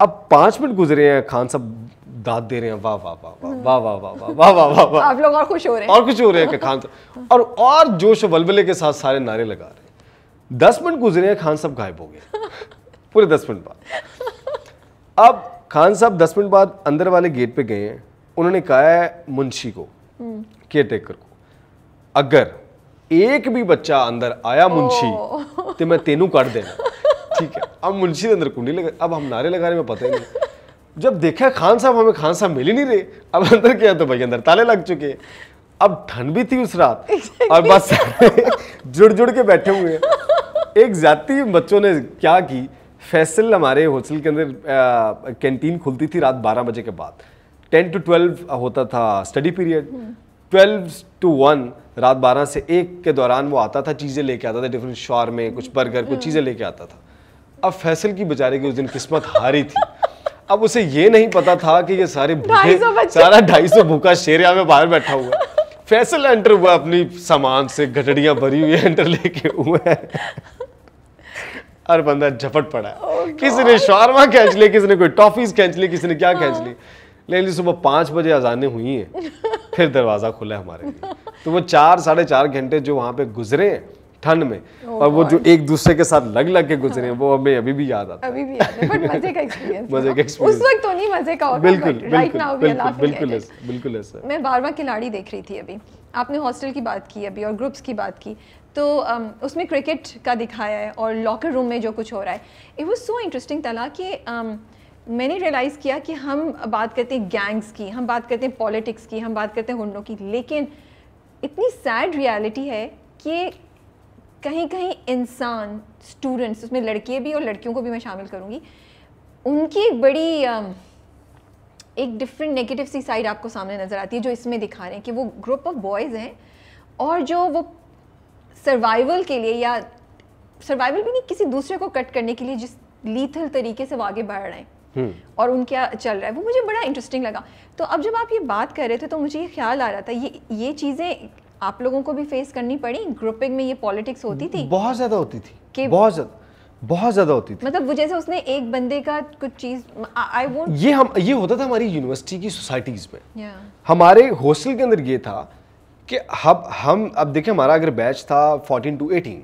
अब पांच मिनट गुजरे हैं खान साहब दाद दे रहे हैं वाह वाह वाह वाह वाह वाह वाह वाह वाह वाह वाह आप लोग और खुश हो रहे हैं और खुश हो रहे हैं कि खान साहब और और जोश वलवले के साथ सारे नारे लगा रहे हैं दस मिनट गुजरे हैं खान साहब गायब हो गए पूरे दस मिनट बाद अब खान साहब दस मिनट बाद अंदर वाले गेट पे गए हैं उन्होंने कहा है मुंशी को केयर टेकर को अगर एक भी बच्चा अंदर आया मुंशी तो मैं तेनू ਕੱਢ देना ठीक है अब मुंशी अंदर कुंडी लगा अब हम नारे लगा रहे हैं पता ही नहीं जब देखा खान साहब हमें खान साहब मिल ही नहीं रहे अब अंदर क्या तो भाई अंदर ताले लग चुके अब ठंड भी थी उस रात और बस जुड़ जुड़ के बैठे हुए एक जाति बच्चों ने क्या की फैसल हमारे होस्टल के अंदर कैंटीन खुलती थी रात 12 बजे के बाद 10 टू 12 होता था study period twelve to one रात बारह से एक के दौरान वो आता था चीज़ें लेके आता था डिफरेंट शॉर में कुछ बर्गर कुछ चीज़ें लेके आता था अब फैसल की बेचारे की उस दिन किस्मत हारी थी अब उसे ये नहीं पता था कि ये सारे भूखे सारा ढाई सौ भूखा शेर में बाहर बैठा हुआ फैसल एंटर हुआ अपनी सामान से गठड़ियाँ भरी हुई एंटर लेके हुए हर बंदा झपट पड़ा oh किसी ने शॉर्मा खींच लिया किसी ने कोई टॉफीज खींच ली किसी ने क्या खींच ली हाँ। लेकिन सुबह पाँच बजे आजाने हुई हैं फिर दरवाज़ा खुला हमारे लिए तो वो चार साढ़े चार घंटे जो वहाँ पे गुजरे ठंड में oh और वो जो एक दूसरे के साथ लग लग के गुजरे हैं वो हमें अभी भी याद आता अभी भी मजे का एक्सपीरियंस उस वक्त तो नहीं मजे का बिल्कुल बिल्कुल बिल्कुल बिल्कुल ऐसा मैं बार बार खिलाड़ी देख रही थी अभी आपने हॉस्टल की बात की अभी और ग्रुप्स की बात की तो um, उसमें क्रिकेट का दिखाया है और लॉकर रूम में जो कुछ हो रहा है इट वॉज सो इंटरेस्टिंग तला कि um, मैंने रियलाइज़ किया कि हम बात करते हैं गैंग्स की हम बात करते हैं पॉलिटिक्स की हम बात करते हैं हुंडों की लेकिन इतनी सैड रियलिटी है कि कहीं कहीं इंसान स्टूडेंट्स उसमें लड़के भी और लड़कियों को भी मैं शामिल करूँगी उनकी एक बड़ी um, एक डिफरेंट नेगेटिव सी साइड आपको सामने नज़र आती है जो इसमें दिखा रहे हैं कि वो ग्रुप ऑफ बॉयज़ हैं और जो वो सर्वाइवल के लिए या सर्वाइवल भी नहीं किसी दूसरे को कट करने के लिए जिस लीथल तरीके से वो आगे बढ़ रहे हैं हम्म। और उनका चल रहा है वो मुझे बड़ा इंटरेस्टिंग लगा तो अब जब आप ये बात कर रहे थे तो मुझे ये ख्याल आ रहा था ये ये चीज़ें आप लोगों को भी फेस करनी पड़ी ग्रुपिंग में ये पॉलिटिक्स होती थी बहुत ज़्यादा होती थी कि बहुत ज़्यादा बहुत ज़्यादा होती थी मतलब जैसे उसने एक बंदे का कुछ चीज़ आई वोट ये हम ये होता था हमारी यूनिवर्सिटी की सोसाइटीज़ में yeah. हमारे हॉस्टल के अंदर ये था कि हम हम अब देखिए हमारा अगर बैच था फोर्टीन टू एटीन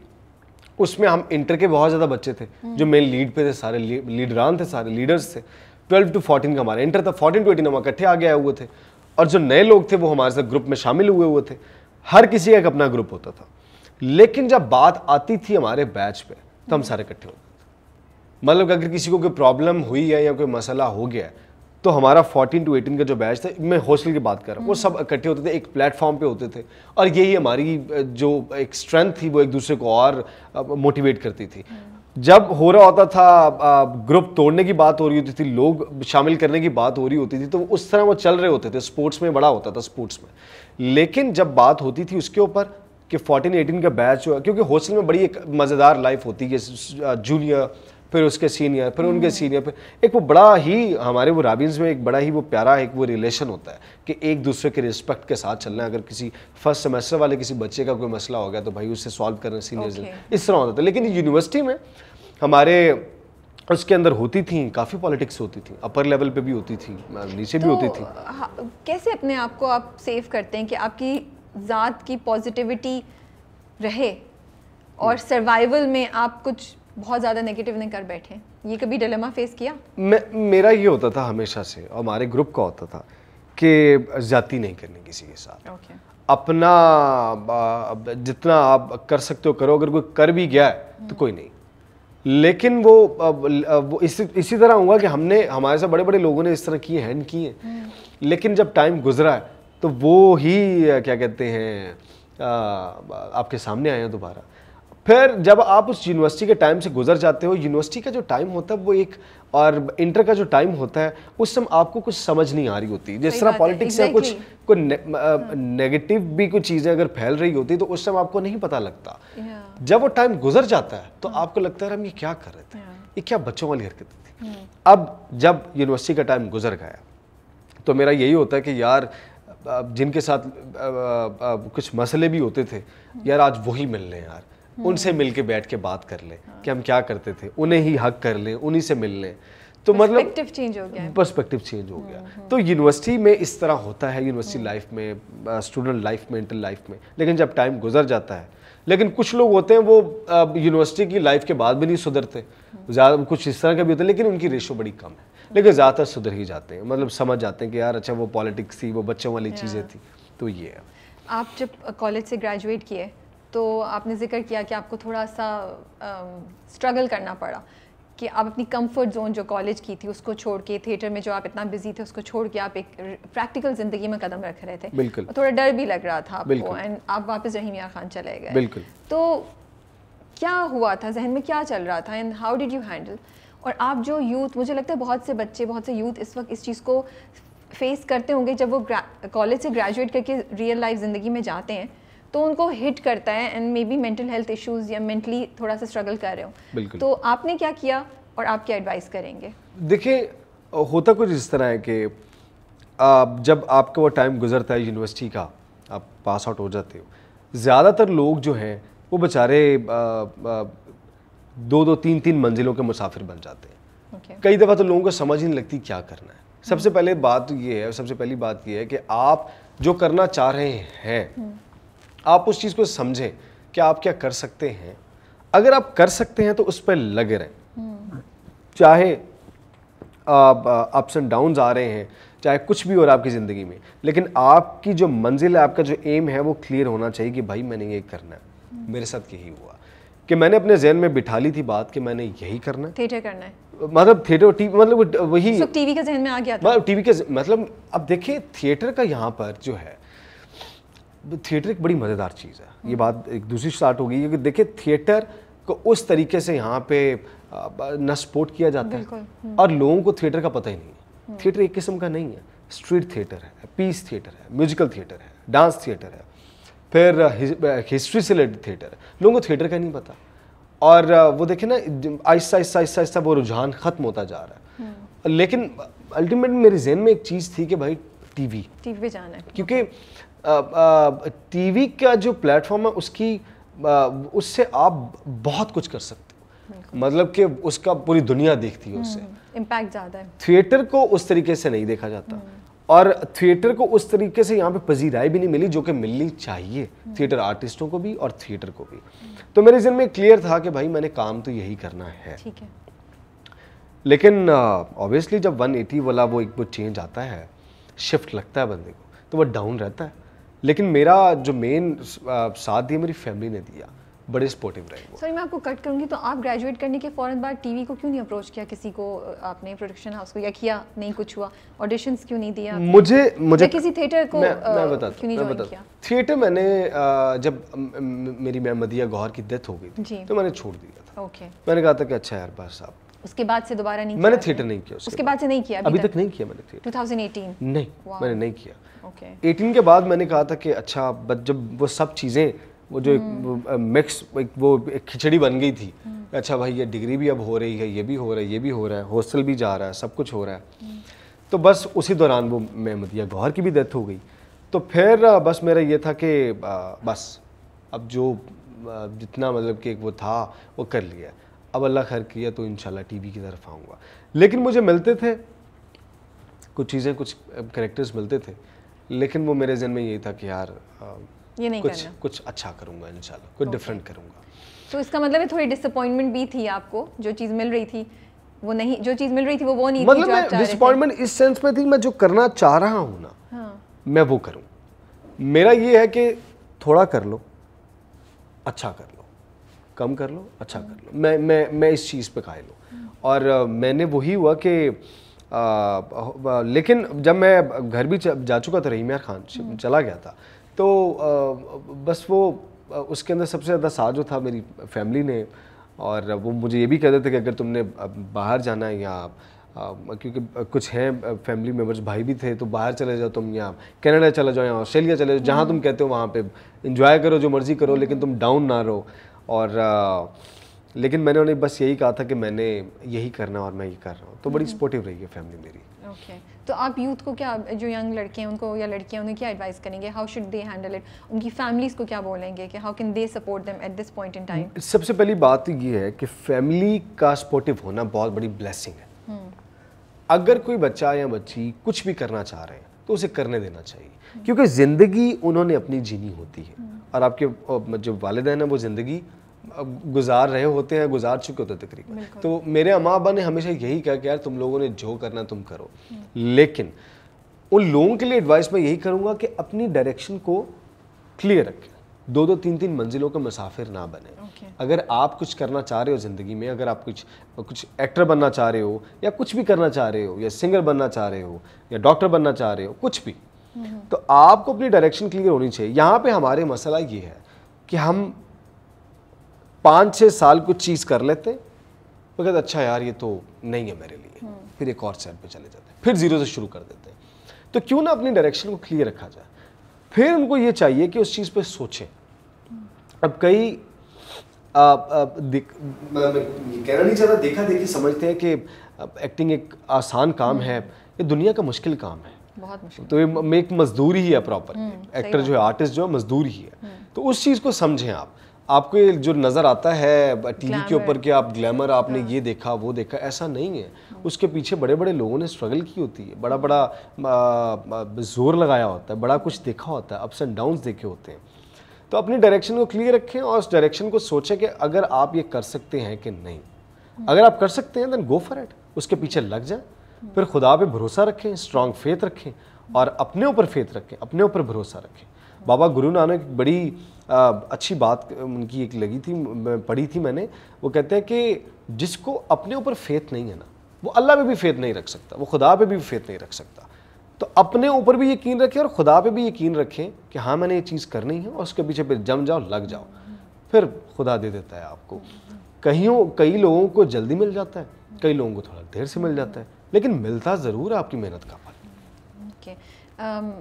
उसमें हम इंटर के बहुत ज़्यादा बच्चे थे जो मेन लीड पे थे सारे लीडरान थे सारे लीडर्स थे ट्वेल्व टू फोर्टीन का हमारा इंटर था फोर्टीन टू एटीन हम इकट्ठे आगे आए हुए थे और जो नए लोग थे वो हमारे साथ ग्रुप में शामिल हुए हुए थे हर किसी का एक अपना ग्रुप होता था लेकिन जब बात आती थी हमारे बैच पे तो हम सारे इकट्ठे होते थे मतलब अगर किसी को कोई प्रॉब्लम हुई है या कोई मसला हो गया है तो हमारा 14 टू 18 का जो बैच था मैं हॉस्टल की बात कर रहा हूँ वो हम्म। सब इकट्ठे होते थे एक प्लेटफॉर्म पे होते थे और यही हमारी जो एक स्ट्रेंथ थी वो एक दूसरे को और मोटिवेट करती थी हम्म। जब हो रहा होता था ग्रुप तोड़ने की बात हो रही होती थी लोग शामिल करने की बात हो रही होती थी तो उस तरह वो चल रहे होते थे स्पोर्ट्स में बड़ा होता था स्पोर्ट्स में लेकिन जब बात होती थी उसके ऊपर कि 14 18 का बैच हुआ क्योंकि हॉस्टल में बड़ी एक मज़ेदार लाइफ होती है जूनियर फिर उसके सीनियर फिर हम्म। उनके सीनियर फिर एक वो बड़ा ही हमारे वो राबिन्स में एक बड़ा ही वो प्यारा एक वो रिलेशन होता है कि एक दूसरे के रिस्पेक्ट के साथ चलना है अगर किसी फर्स्ट सेमेस्टर वाले किसी बच्चे का कोई मसला हो गया तो भाई उससे सॉल्व करना सीनियर okay. इस तरह होता था लेकिन यूनिवर्सिटी में हमारे उसके अंदर होती थी काफ़ी पॉलिटिक्स होती थी अपर लेवल पे भी होती थी नीचे तो भी होती थी कैसे अपने आप को आप सेव करते हैं कि आपकी ज़ात की पॉजिटिविटी रहे और सर्वाइवल हम्म। में आप कुछ बहुत ज़्यादा नेगेटिव नहीं कर बैठे ये कभी डिलेमा फेस किया मैं मेरा ये होता था हमेशा से और हमारे ग्रुप का होता था कि जाति नहीं करनी किसी के साथ okay. अपना जितना आप कर सकते हो करो अगर कोई कर भी गया है तो हम्म। कोई नहीं लेकिन वो वो इसी इसी तरह होगा कि हमने हमारे साथ बड़े बड़े लोगों ने इस तरह किए हैंड किए हैं हम्म। लेकिन जब टाइम गुजरा है तो वो ही क्या कहते हैं आपके सामने आए हैं दोबारा फिर जब आप उस यूनिवर्सिटी के टाइम से गुजर जाते हो यूनिवर्सिटी का जो टाइम होता है वो एक और इंटर का जो टाइम होता है उस समय आपको कुछ समझ नहीं आ रही होती जिस तरह पॉलिटिक्स से कुछ कोई ने, नेगेटिव भी कुछ चीज़ें अगर फैल रही होती तो उस समय आपको नहीं पता लगता जब वो टाइम गुजर जाता है तो hmm. आपको लगता है हम ये क्या कर रहे थे ये क्या बच्चों वाली हरकत थी hmm. अब जब यूनिवर्सिटी का टाइम गुजर गया तो मेरा यही होता है कि यार जिनके साथ कुछ मसले भी होते थे hmm. यार आज वही मिल रहे हैं यार हम्म। उनसे मिल के बैठ के बात कर लें हाँ। कि हम क्या करते थे उन्हें ही हक कर लें उन्हीं से मिल लें तो मतलब हो गया पर्सपेक्टिव चेंज हो गया हम्म, हम्म। तो यूनिवर्सिटी में इस तरह होता है यूनिवर्सिटी लाइफ में स्टूडेंट लाइफ में इंटर लाइफ में लेकिन जब टाइम गुजर जाता है लेकिन कुछ लोग होते हैं वो यूनिवर्सिटी की लाइफ के बाद भी नहीं सुधरते ज़्यादा कुछ इस तरह के भी होते हैं लेकिन उनकी रेशो बड़ी कम है लेकिन ज़्यादातर सुधर ही जाते हैं मतलब समझ जाते हैं कि यार अच्छा वो पॉलिटिक्स थी वो बच्चों वाली चीज़ें थी तो ये है आप जब कॉलेज से ग्रेजुएट किए तो आपने जिक्र किया कि आपको थोड़ा सा स्ट्रगल करना पड़ा कि आप अपनी कंफर्ट जोन जो कॉलेज की थी उसको छोड़ के थिएटर में जो आप इतना बिजी थे उसको छोड़ के आप एक प्रैक्टिकल जिंदगी में कदम रख रहे थे बिल्कुल थोड़ा डर भी लग रहा था आपको एंड आप वापस रहीमिया खान चले गए बिल्कुल तो क्या हुआ था जहन में क्या चल रहा था and how did you handle और आप जो यूथ मुझे लगता है बहुत से बच्चे बहुत से यूथ इस वक्त इस चीज़ को फेस करते होंगे जब वो कॉलेज से ग्रेजुएट करके रियल लाइफ ज़िंदगी में जाते हैं तो उनको हिट करता है and maybe mental health issues या मेंटली थोड़ा सा स्ट्रगल कर रहे हो तो आपने क्या किया और आप क्या एडवाइस करेंगे देखिए होता कुछ इस तरह है कि आप जब आपका वो टाइम गुजरता है यूनिवर्सिटी का आप पास आउट हो जाते हो ज़्यादातर लोग जो हैं वो बेचारे दो दो तीन तीन मंजिलों के मुसाफिर बन जाते हैं okay. कई दफ़ा तो लोगों को समझ ही नहीं लगती क्या करना है हम्म। सबसे पहले बात ये है सबसे पहली बात ये है कि आप जो करना चाह रहे हैं हम्म। आप उस चीज़ को समझें कि आप क्या कर सकते हैं अगर आप कर सकते हैं तो उस पर लगे रहें चाहे अप्स एंड डाउन्स आ रहे हैं चाहे कुछ भी हो रहा है आपकी ज़िंदगी में लेकिन आपकी जो मंजिल है आपका जो एम है वो क्लियर होना चाहिए कि भाई मैंने ये करना है मेरे साथ यही हुआ कि मैंने अपने जहन में बिठा ली थी बात कि मैंने यही करना है थिएटर करना है मतलब थिएटर मतलब टीवी मतलब वही टीवी का जहन में आ गया था मतलब टीवी के मतलब अब देखिए थिएटर का यहाँ पर जो है थिएटर एक बड़ी मज़ेदार चीज़ है ये बात एक दूसरी स्टार्ट हो गई क्योंकि देखिए थिएटर को उस तरीके से यहाँ पे न सपोर्ट किया जाता है हम्म। और लोगों को थिएटर का पता ही नहीं है हम्म। थिएटर एक किस्म का नहीं है स्ट्रीट थिएटर है पीस थिएटर है म्यूजिकल थिएटर है डांस थिएटर है फिर हिस्ट्री से रिलेटेड थिएटर है लोगों को थिएटर का नहीं पता और वो देखे ना आहिस्ता आहिस्ता आहिस्ता आहिस्ता वो रुझान ख़त्म होता जा रहा है हम्म। लेकिन अल्टीमेटली मेरे जहन में एक चीज़ थी कि भाई टीवी टीवी पे जाना है क्योंकि टीवी का जो प्लेटफॉर्म है उसकी उससे आप बहुत कुछ कर सकते हो मतलब कि उसका पूरी दुनिया देखती है हम्म, उससे इम्पैक्ट ज़्यादा है थिएटर को उस तरीके से नहीं देखा जाता हम्म। और थिएटर को उस तरीके से यहाँ पे पजीराई भी नहीं मिली जो कि मिलनी चाहिए हम्म। थिएटर आर्टिस्टों को भी और थिएटर को भी तो मेरे जिन में क्लियर था कि भाई मैंने काम तो यही करना है ठीक है लेकिन ऑब्वियसली uh, जब 180 वाला वो एक वो चेंज आता है शिफ्ट लगता है बंदे को तो वो डाउन रहता है लेकिन मेरा जो मेन साथ दिया मेरी फैमिली ने दिया बड़े सपोर्टिव रहे सर मैं आपको कट करूंगी तो आप ग्रेजुएट करने के फ़ौरन बाद टीवी को क्यों नहीं अप्रोच किया किसी को आपने प्रोडक्शन हाउस को या किया नहीं कुछ हुआ ऑडिशन क्यों नहीं दिया आपने? मुझे मुझे किसी थिएटर को मैं, मैं बता, क्यों नहीं बता, थिएटर मैंने जब मेरी मैम मदिया गौहर की डेथ हो गई थी तो मैंने छोड़ दिया था ओके मैंने कहा था कि अच्छा यार बस साहब उसके बाद से दोबारा नहीं मैंने थिएटर नहीं किया उसके उसके बाद से नहीं किया अभी तक, तक नहीं किया मैंने थिएटर 2018 नहीं मैंने नहीं किया एटीन के बाद मैंने कहा था कि अच्छा बट जब वो सब चीज़ें वो जो एक मिक्स हम्म। एक वो एक खिचड़ी बन गई थी हम्म। अच्छा भाई ये डिग्री भी अब हो रही है ये भी हो रहा है ये भी हो रहा है हॉस्टल भी जा रहा है सब कुछ हो रहा है हम्म। तो बस उसी दौरान वो महमदिया गौहर की भी डेथ हो गई तो फिर बस मेरा ये था कि बस अब जो जितना मतलब कि वो था वो कर लिया अब अल्लाह खैर किया तो इन टीवी की तरफ आऊँगा लेकिन मुझे मिलते थे कुछ चीज़ें कुछ करेक्टर्स मिलते थे लेकिन वो मेरे जहन में यही था कि यार ये नहीं कुछ करना। कुछ अच्छा करूंगा इन कुछ okay. डिफरेंट करूंगा तो इसका मतलब है थोड़ी डिसअपॉइंटमेंट भी थी आपको जो चीज़ मिल रही थी वो नहीं जो चीज़ मिल रही थी वो वो नहीं मतलब थी मतलब डिसअपॉइंटमेंट इस सेंस में थी मैं जो करना चाह रहा हूँ ना हाँ। मैं वो करूँ मेरा ये है कि थोड़ा कर लो अच्छा कर लो कम कर लो अच्छा कर लो हाँ। मैं मैं मैं इस चीज़ पे कायल हूँ और मैंने वही हुआ कि आ, लेकिन जब मैं घर भी जा चुका था रहीम खान हम्म। चला गया था तो आ, बस वो उसके अंदर सबसे ज़्यादा साथ जो था मेरी फैमिली ने और वो मुझे ये भी कहते थे कि अगर तुमने बाहर जाना है या क्योंकि कुछ हैं फैमिली मेम्बर्स भाई भी थे तो बाहर चले जाओ तुम यहाँ कनाडा चले जाओ या ऑस्ट्रेलिया चले जाओ जहाँ हम्म। तुम कहते हो वहाँ पे इंजॉय करो जो मर्ज़ी करो लेकिन तुम डाउन ना रहो और आ, लेकिन मैंने उन्हें बस यही कहा था कि मैंने यही करना और मैं ये कर रहा हूँ तो बड़ी सपोर्टिव हम्म। रही है फैमिली मेरी ओके okay. तो आप यूथ को क्या जो यंग लड़के हैं उनको या लड़कियाँ उन्हें क्या एडवाइस करेंगे how should they handle it उनकी फैमिलीज को क्या बोलेंगे कि how can they support them at this point in time सबसे पहली बात ये है कि फैमिली का सपोर्टिव होना बहुत बड़ी ब्लेसिंग है हम्म। अगर कोई बच्चा या बच्ची कुछ भी करना चाह रहे हैं तो उसे करने देना चाहिए क्योंकि ज़िंदगी उन्होंने अपनी जीनी होती है हम्म। और आपके जो वालदे हैं वो ज़िंदगी गुजार रहे होते हैं गुजार चुके होते तकरीबन तो मेरे अम्मा अबा ने हमेशा यही कहा कि यार तुम लोगों ने जो करना तुम करो हम्म। लेकिन उन लोगों के लिए एडवाइस मैं यही करूँगा कि अपनी डायरेक्शन को क्लियर रखें दो दो तीन तीन मंजिलों के मुसाफिर ना बने okay. अगर आप कुछ करना चाह रहे हो ज़िंदगी में अगर आप कुछ कुछ एक्टर बनना चाह रहे हो या कुछ भी करना चाह रहे हो या सिंगर बनना चाह रहे हो या डॉक्टर बनना चाह रहे हो कुछ भी हम्म। तो आपको अपनी डायरेक्शन क्लियर होनी चाहिए यहाँ पे हमारे मसला ये है कि हम पाँच छः साल कुछ चीज़ कर लेते वो कहते अच्छा यार ये तो नहीं है मेरे लिए हम्म। फिर एक और साइड पे चले जाते हैं फिर जीरो से शुरू कर देते हैं तो क्यों ना अपनी डायरेक्शन को क्लियर रखा जाए फिर उनको ये चाहिए कि उस चीज़ पे सोचें हम्म। अब कई कहना नहीं चाहता देखा देखी समझते हैं कि एक्टिंग एक आसान काम हम्म। है ये दुनिया का मुश्किल काम है बहुत मुश्किल तो ये एक मजदूरी ही है प्रॉपर एक्टर जो है आर्टिस्ट जो है मजदूर ही है तो उस चीज़ को समझें आप आपको ये जो नज़र आता है टीवी के ऊपर कि आप ग्लैमर आपने हाँ। ये देखा वो देखा ऐसा नहीं है उसके पीछे बड़े बड़े लोगों ने स्ट्रगल की होती है बड़ा बड़ा जोर लगाया होता है बड़ा कुछ देखा होता है अप्स एंड डाउन्स देखे होते हैं तो अपने डायरेक्शन को क्लियर रखें और उस डायरेक्शन को सोचें कि अगर आप ये कर सकते हैं कि नहीं हम्म। अगर आप कर सकते हैं देन गो फॉर इट उसके पीछे लग जाए हम्म। फिर खुदा पे भरोसा रखें स्ट्रांग फेथ रखें और अपने ऊपर फेथ रखें अपने ऊपर भरोसा रखें हम्म। बाबा गुरु नानक बड़ी अच्छी बात उनकी एक लगी थी पढ़ी थी मैंने वो कहते हैं कि जिसको अपने ऊपर फेथ नहीं है ना वो अल्लाह पे भी फेथ नहीं रख सकता वो खुदा पे भी फेथ नहीं रख सकता तो अपने ऊपर भी यकीन रखें और खुदा पे भी यकीन रखें कि हाँ मैंने ये चीज़ करनी है और उसके पीछे फिर जम जाओ लग जाओ फिर खुदा दे देता है आपको कहीं कई लोगों को जल्दी मिल जाता है कई लोगों को थोड़ा देर से मिल जाता है लेकिन मिलता ज़रूर है आपकी मेहनत का फल ओके um,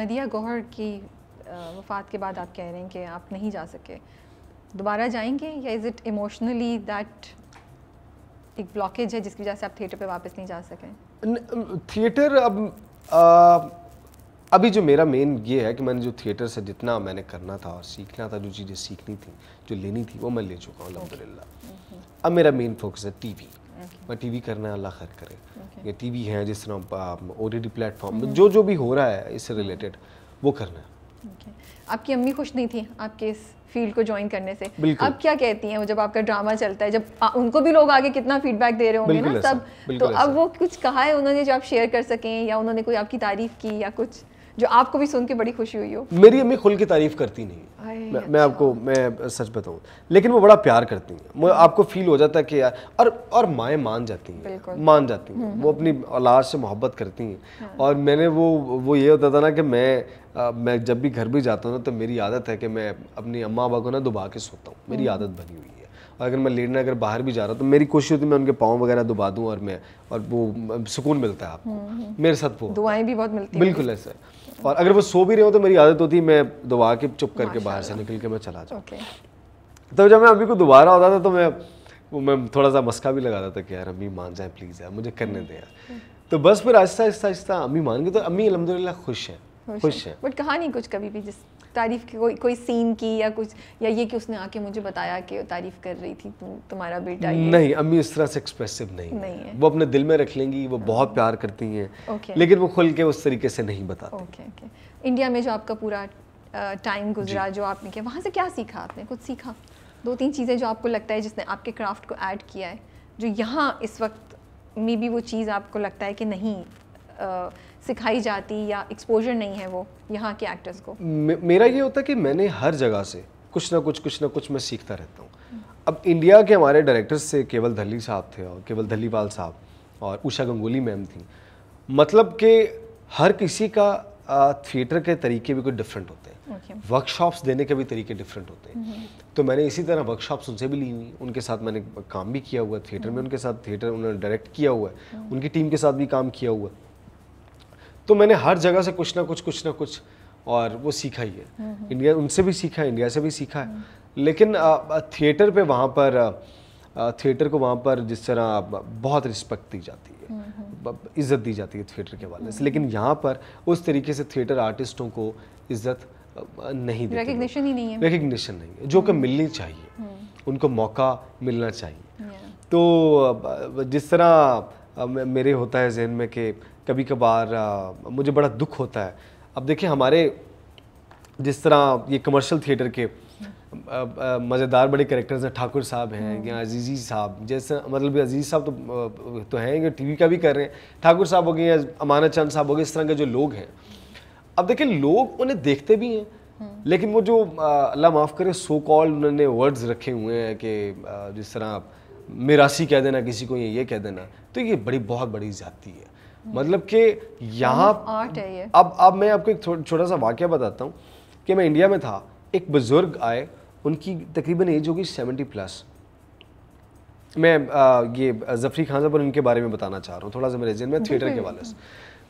मदिया गोहर की वफ़ात के बाद आप कह रहे हैं कि आप नहीं जा सके दोबारा जाएंगे या इज़ इट इमोशनली दैट एक ब्लॉकेज है जिसकी वजह से आप थिएटर पे वापस नहीं जा सकें थिएटर अब आ, अभी जो मेरा मेन ये है कि मैंने जो थिएटर से जितना मैंने करना था और सीखना था जो चीज़ें सीखनी थी जो लेनी थी वो मैं ले चुका हूँ अलहमद okay. Mm-hmm. अब मेरा मेन फोकस है टीवी वी मैं टीवी करना अल्लाह खैर करे okay. ये टीवी है जिस तरह ओ टी प्लेटफॉर्म जो जो भी हो रहा है इससे रिलेटेड वो करना है आपकी अम्मी खुश नहीं थी आपके इस फील्ड को ज्वाइन करने से अब क्या कहती हैं वो जब आपका ड्रामा चलता है जब आ, उनको भी लोग आगे कितना फीडबैक दे रहे होंगे ना सब तो अब वो कुछ कहा है उन्होंने जो आप शेयर कर सकें या उन्होंने कोई आपकी तारीफ की या कुछ जो आपको भी सुन के बड़ी खुशी हुई हो मेरी अम्मी खुल की तारीफ करती नहीं मैं, मैं आपको मैं सच बताऊं लेकिन वो बड़ा प्यार करती हैं आपको फील हो जाता है कि यार और और माएँ मान जाती हैं मान जाती हैं हम्म। वो अपनी औलाद से मोहब्बत करती हैं हाँ। और मैंने वो वो ये होता था ना कि मैं आ, मैं जब भी घर भी जाता हूँ ना तो मेरी आदत है कि मैं अपनी अम्मा बाबा को ना दुबा के सोता हूँ मेरी हम्म। आदत बनी हुई है और अगर मैं लेटने अगर बाहर भी जा रहा हूँ तो मेरी कोशिश होती है मैं उनके पाँव वगैरह दुबा दूँ और मैं और वो सुकून मिलता है आपको हम्म, हम्म। मेरे साथ वो दुआएं भी बहुत मिलती बिल्कुल ऐसा और अगर वो सो भी रहे हो तो मेरी आदत होती है मैं दुबा के चुप करके बाहर से निकल के मैं चला जाऊँ तब जब मैं अभी को दोबारा होता था तो मैं वो मैं थोड़ा सा मस्का भी लगाता था कि यार अम्मी मान जाए प्लीज़ यार मुझे करने दे यार तो बस फिर आहिस्ता आहिस्ता आहिस्ता अम्मी मान गए तो अम्मी अलहमदिल्ला खुश है खुश है बट कहा नहीं कुछ कभी भी जिस तारीफ की कोई कोई सीन की या कुछ या ये कि उसने आके मुझे बताया कि तारीफ कर रही थी तुम तुम्हारा बेटा नहीं अम्मी इस तरह से एक्सप्रेसिव नहीं, नहीं है वो अपने दिल में रख लेंगी वो हाँ। बहुत प्यार करती हैं लेकिन वो खुल के उस तरीके से नहीं बताती ओके ओके इंडिया में जो आपका पूरा टाइम गुजरा जो आपने किया वहाँ से क्या सीखा आपने कुछ सीखा दो तीन चीज़ें जो आपको लगता है जिसने आपके क्राफ्ट को ऐड किया है जो यहाँ इस वक्त मे बी वो चीज़ आपको लगता है कि नहीं सिखाई जाती या एक्सपोजर नहीं है वो यहाँ के एक्टर्स को मे, मेरा ये होता है कि मैंने हर जगह से कुछ ना कुछ कुछ ना कुछ मैं सीखता रहता हूँ अब इंडिया के हमारे डायरेक्टर्स से केवल धली साहब थे और केवल धलीवाल साहब और उषा गंगोली मैम थी मतलब कि हर किसी का थिएटर के तरीके भी कुछ डिफरेंट होते हैं okay. वर्कशॉप्स देने के भी तरीके डिफरेंट होते हैं mm-hmm. तो मैंने इसी तरह वर्कशॉप्स उनसे भी ली हुई उनके साथ मैंने काम भी किया हुआ थिएटर में mm-hmm. उनके साथ थिएटर उन्होंने डायरेक्ट किया हुआ है mm-hmm. उनकी टीम के साथ भी काम किया हुआ है तो मैंने हर जगह से कुछ ना कुछ कुछ ना कुछ और वो सीखा ही है हम्म। इंडिया उनसे भी सीखा है इंडिया से भी सीखा है लेकिन थिएटर पे वहाँ पर थिएटर को वहाँ पर जिस तरह बहुत रिस्पेक्ट दी जाती है हम्म, हम्म। इज्जत दी जाती है थिएटर के वाले से लेकिन यहाँ पर उस तरीके से थिएटर आर्टिस्टों को इज्जत नहीं देते रिकग्निशन ही नहीं है नहीं है जो कि मिलनी चाहिए उनको मौका मिलना चाहिए तो जिस तरह मेरे होता है जहन में कि कभी कभार मुझे बड़ा दुख होता है अब देखिए हमारे जिस तरह ये कमर्शियल थिएटर के मज़ेदार बड़े करेक्टर्स हैं ठाकुर साहब हैं हाँ। या अजीज़ी साहब जैसे मतलब अजीज़ साहब तो तो हैं या टीवी का भी कर रहे हैं ठाकुर साहब हो गए या अमाना चंद साहब हो गए इस तरह के जो लोग हैं अब देखिए लोग उन्हें देखते भी हैं हाँ। लेकिन वो जो अल्लाह माफ़ करे सो कॉल उन्होंने वर्ड्स रखे हुए हैं कि जिस तरह मेरासी कह देना किसी को ये ये कह देना तो ये बड़ी बहुत बड़ी जाती है मतलब कि यहाँ आर्ट अब अब मैं आपको एक छोटा सा वाक्य बताता हूँ कि मैं इंडिया में था एक बुज़ुर्ग आए उनकी तकरीबन एज होगी सेवेंटी प्लस मैं आ, ये जफरी खान साहब और उनके बारे में बताना चाह रहा हूँ थोड़ा सा मेरे जिन में थिएटर के वाले से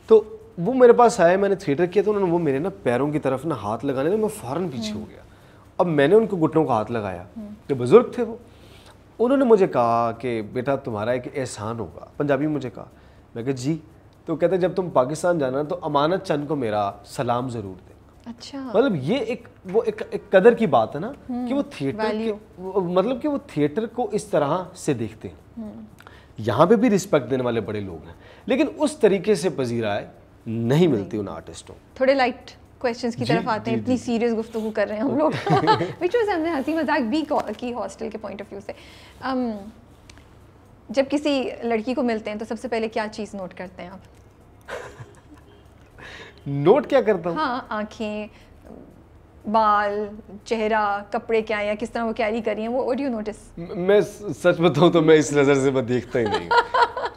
तो वो मेरे पास आए मैंने थिएटर किया तो उन्होंने वो मेरे ना पैरों की तरफ ना हाथ लगाने में मैं फ़ौरन पीछे हो हम्म। गया अब मैंने उनको घुटनों का हाथ लगाया हम्म। जो बुज़ुर्ग थे वो उन्होंने मुझे कहा कि बेटा तुम्हारा एक एहसान होगा पंजाबी में मुझे कहा मैं कहा जी तो कहते हैं जब तुम पाकिस्तान जाना तो अमानत चंद को मेरा सलाम ज़रूर दे अच्छा मतलब ये एक वो एक, एक कदर की बात है ना हम्म, कि वो थिएटर मतलब कि वो थिएटर को इस तरह से देखते हैं हम्म। यहाँ पे भी रिस्पेक्ट देने वाले बड़े लोग हैं लेकिन उस तरीके से पजीराए नहीं मिलती उन आर्टिस्टों थोड़े लाइट क्वेश्चंस की तरफ आते हैं इतनी सीरियस गुफ्तगू कर रहे हैं हम लोग विच वाज हमने हंसी मजाक भी की हॉस्टल के पॉइंट ऑफ व्यू से um, जब किसी लड़की को मिलते हैं तो सबसे पहले क्या चीज़ नोट करते हैं आप नोट क्या करता हूँ हाँ आँखें बाल चेहरा कपड़े क्या या किस तरह वो कैरी कर रही हैं वो वट यू नोटिस मैं सच बताऊँ तो मैं इस नज़र से मैं देखता ही नहीं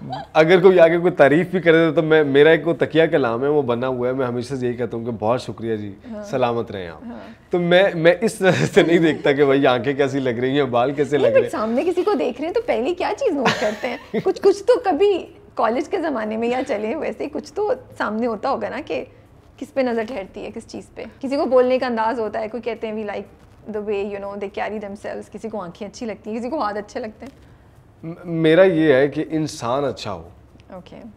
अगर कोई आगे कोई तारीफ भी करे तो मैं मेरा एक वो तकिया कलाम है वो बना हुआ है मैं हमेशा से यही कहता हूँ कि बहुत शुक्रिया जी हाँ। सलामत रहे आप हाँ। तो मैं मैं इस नज़र से नहीं देखता कि भाई आंखें कैसी लग रही हैं बाल कैसे लग रहे हैं सामने किसी को देख रहे हैं तो पहले क्या चीज़ नोट करते हैं कुछ कुछ तो कभी कॉलेज के ज़माने में या चले वैसे ही कुछ तो सामने होता होगा ना कि किस पे नज़र ठहरती है किस चीज़ पे किसी को बोलने का अंदाज़ होता है कोई कहते हैं we like the way you know they carry them किसी को आँखें अच्छी लगती हैं किसी को हाथ अच्छे लगते हैं मेरा ये है कि इंसान अच्छा हो ओके okay.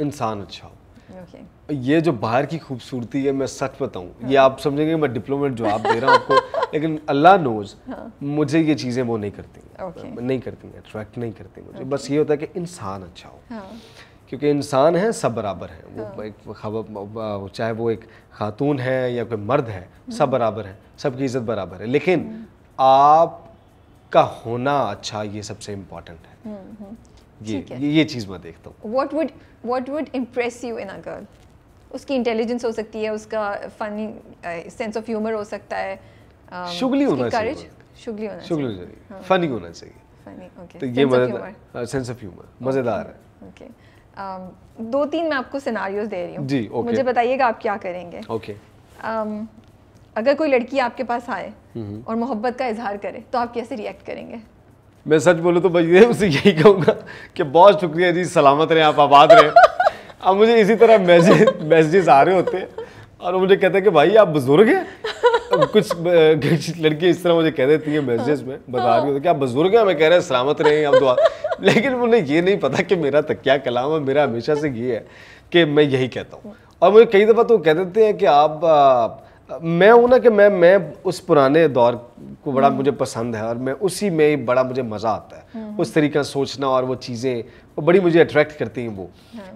इंसान अच्छा हो ओके okay. ये जो बाहर की खूबसूरती है मैं सच बताऊं हाँ। ये आप समझेंगे मैं डिप्लोमेट जवाब दे रहा हूँ आपको लेकिन अल्लाह नोज हाँ। मुझे ये चीज़ें वो नहीं करती okay. नहीं करती अट्रैक्ट नहीं करती मुझे okay. बस ये होता है कि इंसान अच्छा हो हाँ। क्योंकि इंसान है सब बराबर है वो हाँ। एक खबर चाहे वो एक खातून है या कोई मर्द है हाँ। सब बराबर है सबकी इज्जत बराबर है लेकिन हाँ। आप का होना अच्छा ये सबसे इम्पोर्टेंट हम्म, हम्म। है ये, ये चीज़ मैं देखता हूँ what would what would impress you in a girl उसकी इंटेलिजेंस हो सकती है उसका फनी सेंस ऑफ ह्यूमर हो सकता है um, शुगली होना करेज शुगली होना शुगली होना चाहिए फनी हाँ। होना चाहिए फनी ओके तो ये मजेदार सेंस ऑफ ह्यूमर मजेदार है ओके um, दो तीन मैं आपको सिनेरियोस दे रही हूँ जी ओके मुझे बताइएगा आप क्या करेंगे ओके um, अगर कोई लड़की आपके पास आए और मोहब्बत का इजहार करे तो आप कैसे रिएक्ट करेंगे मैं सच बोलूँ तो मैं उसे यही कहूँगा कि बहुत शुक्रिया जी सलामत रहे आप आबाद रहे अब मुझे इसी तरह मैसेज मैसेजेस आ रहे होते हैं और मुझे कहते हैं कि भाई आप बुजुर्ग हैं कुछ लड़की इस तरह मुझे कह देती है मैसेजेस में बता रही होती है आप बुजुर्ग हैं मैं कह रहे हैं सलामत हैं आप दुआ लेकिन उन्हें ये नहीं पता कि मेरा क्या कलाम है मेरा हमेशा से ये है कि मैं यही कहता हूँ और मुझे कई दफ़ा तो कह देते हैं कि आप मैं हूँ ना कि मैं मैं उस पुराने दौर को बड़ा हम्म। मुझे पसंद है और मैं उसी में बड़ा मुझे मज़ा आता है हम्म। उस तरीका सोचना और वो चीज़ें और बड़ी मुझे अट्रैक्ट करती हैं वो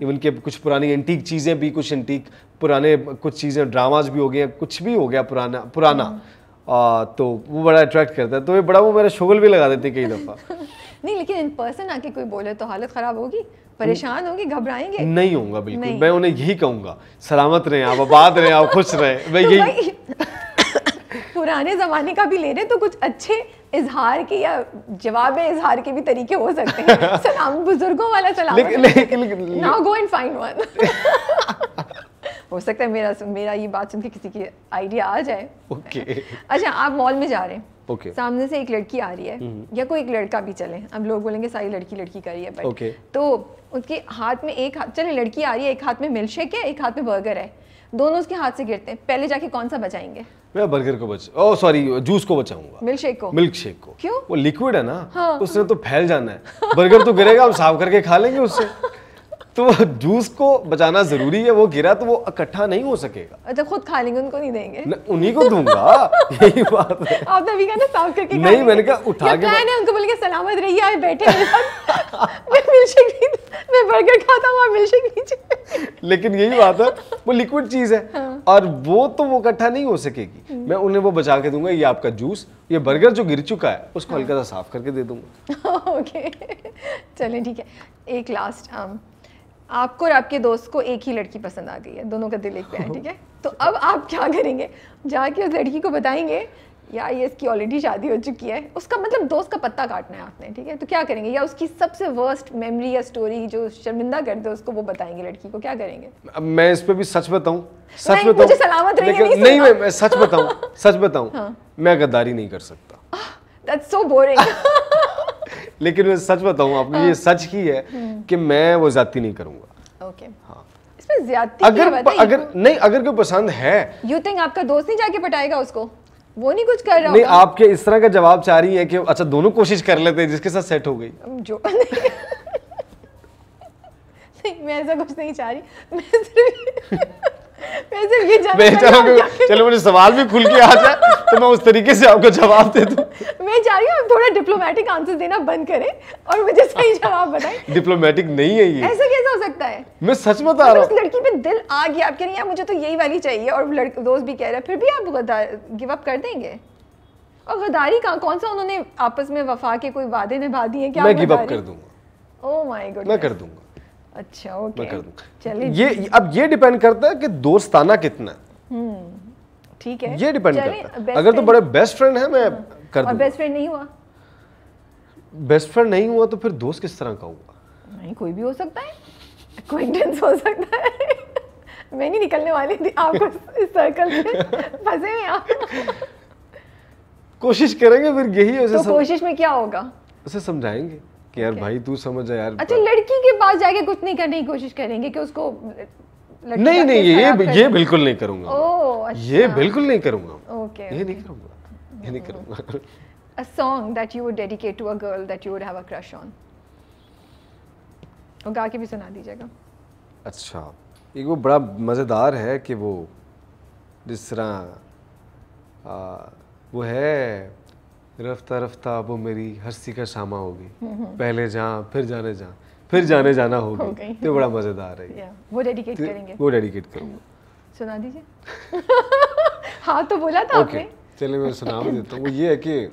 इवन हाँ। के कुछ पुरानी एंटीक चीज़ें भी कुछ एंटीक पुराने कुछ चीज़ें ड्रामाज भी हो गए कुछ भी हो गया पुराना पुराना हाँ। आ, तो वो बड़ा अट्रैक्ट करता है तो ये बड़ा वो मेरा शुगल भी लगा देते कई दफ़ा नहीं लेकिन इन पर्सन आके कोई बोले तो हालत ख़राब होगी परेशान होंगे घबराएंगे नहीं होगा बिल्कुल मैं उन्हें यही कहूँगा सलामत रहे आप आबाद रहे आप खुश रहे मैं तो यही पुराने ज़माने का भी ले रहे तो कुछ अच्छे इजहार के या जवाब इजहार के भी तरीके हो सकते हैं सलाम बुजुर्गों वाला सलाम गो एंड फाइंड वन हो सकता है मेरा मेरा ये बात सुन के किसी की आइडिया आ जाए ओके okay. अच्छा आप मॉल में जा रहे हैं okay. सामने से एक लड़की आ रही है हम्म। या कोई एक लड़का भी चले अब लोग बोलेंगे सारी लड़की लड़की कर रही है okay. तो उसके हाथ में एक हाथ चले लड़की आ रही है एक हाथ में मिल्क शेक है एक हाथ में बर्गर है दोनों उसके हाथ से गिरते हैं पहले जाके कौन सा बचाएंगे मैं बर्गर को बच ओ सॉरी जूस को बचाऊंगा मिल्क शेक को मिल्क शेक को क्यों वो लिक्विड है ना हाँ। उसने तो फैल जाना है बर्गर तो गिरेगा हम साफ करके खा लेंगे उससे तो वो जूस को बचाना जरूरी है वो गिरा तो वो इकट्ठा नहीं हो सकेगा अच्छा खुद खा लेंगे उनको नहीं देंगे उन्हीं को दूंगा यही बात है आप तभी तो कहना साफ करके नहीं मैंने कहा उठा के मैंने उनको बोल के सलामत रहिए आए बैठे मैं मिल्कशेक नहीं मैं बर्गर खाता हूँ आप मिल्कशेक लीजिए लेकिन यही बात है वो लिक्विड चीज है हाँ। और वो तो वो इकट्ठा नहीं हो सकेगी हम्म। मैं उन्हें वो बचा के दूंगा ये आपका जूस ये बर्गर जो गिर चुका है उसको हाँ। हल्का सा साफ करके दे दूंगा ओके चलें ठीक है एक लास्ट हम um, आपको और आपके दोस्त को एक ही लड़की पसंद आ गई है दोनों का दिल एक पे है ठीक है तो अब आप क्या करेंगे जाके उस लड़की को बताएंगे या ये इसकी ऑलरेडी शादी हो चुकी है उसका मतलब दोस्त का पत्ता काटना है आपने ठीक है तो क्या करेंगे या उसकी सबसे वर्स्ट मेमोरी या स्टोरी जो शर्मिंदा कर दे उसको वो बताएंगे लड़की को क्या करेंगे अब मैं इस पर भी सच बताऊं सच बताऊं मुझे सलामत रहेंगे नहीं, नहीं मैं, मैं सच बताऊं सच बताऊं हाँ। मैं गद्दारी नहीं कर सकता दैट्स सो बोरिंग लेकिन मैं सच बताऊं आपको ये हाँ। सच ही है हम्म। कि मैं वो ज्यादा नहीं करूंगा ओके हाँ इसमें ज्यादा अगर अगर नहीं अगर कोई पसंद है यू थिंक आपका दोस्त नहीं जाके पटाएगा उसको वो नहीं कुछ कर रहा नहीं आपके इस तरह का जवाब चाह रही है कि अच्छा दोनों कोशिश कर लेते हैं जिसके साथ सेट हो गई जो नहीं मैं ऐसा कुछ नहीं चाह रही मैं सिर्फ मैं चलो चलो मुझे सवाल भी खुल के आ जाए तो मैं उस तरीके से आपको जवाब दे दूं मैं चाह रही हूँ थोड़ा डिप्लोमेटिक आंसर देना बंद करें और मुझे सही जवाब बताएं डिप्लोमेटिक नहीं है ये ऐसा कैसे हो सकता है मैं सच बता तो रहा मतलब हूँ लड़की पे दिल आ गया आप कह रही मुझे तो यही वाली चाहिए और दोस्त भी कह रहे हैं फिर भी आप गिव अप कर देंगे और गदारी का कौन सा उन्होंने आपस में वफा के कोई वादे निभा दिए क्या मैं गिव अप कर दूंगा ओह माय गॉड मैं कर दूंगा अच्छा ओके मैं कर चलिए ये अब ये डिपेंड करता है कि दोस्ताना कितना है हम्म, ठीक है ये डिपेंड करता है अगर तो बड़े बेस्ट फ्रेंड है मैं कर दूँ बेस्ट फ्रेंड नहीं हुआ बेस्ट फ्रेंड नहीं हुआ तो फिर दोस्त किस तरह का हुआ नहीं कोई भी हो सकता है कोइंडेंस हो सकता है मैं नहीं निकलने वाली थी आपको इस सर्कल से फंसे हुए आप कोशिश करेंगे फिर यही उसे तो सम... कोशिश में क्या होगा उसे समझाएंगे कि यार okay. भाई तू समझ यार अच्छा लड़की के पास जाके कुछ नहीं करने की कोशिश करेंगे कि उसको नहीं नहीं ये ये बिल्कुल नहीं करूंगा ये अच्छा। बिल्कुल नहीं करूंगा ये नहीं करूंगा ये नहीं करूंगा a song that you would dedicate to a girl that you would have a crush on और गा के भी सुना दीजिएगा अच्छा एक वो बड़ा मज़ेदार है कि वो जिस तरह वो है रफ्ता रफ्ता अब मेरी हस्ती का शामा होगी हम्म, हम्म। पहले जहाँ फिर जाने जहाँ फिर जाने जाना होगी तो बड़ा मज़ेदार है वो डेडिकेट तो करेंगे वो डेडिकेट करूँगा सुना दीजिए हाँ तो बोला था आपने चलिए मैं सुना भी देता हूँ वो ये है कि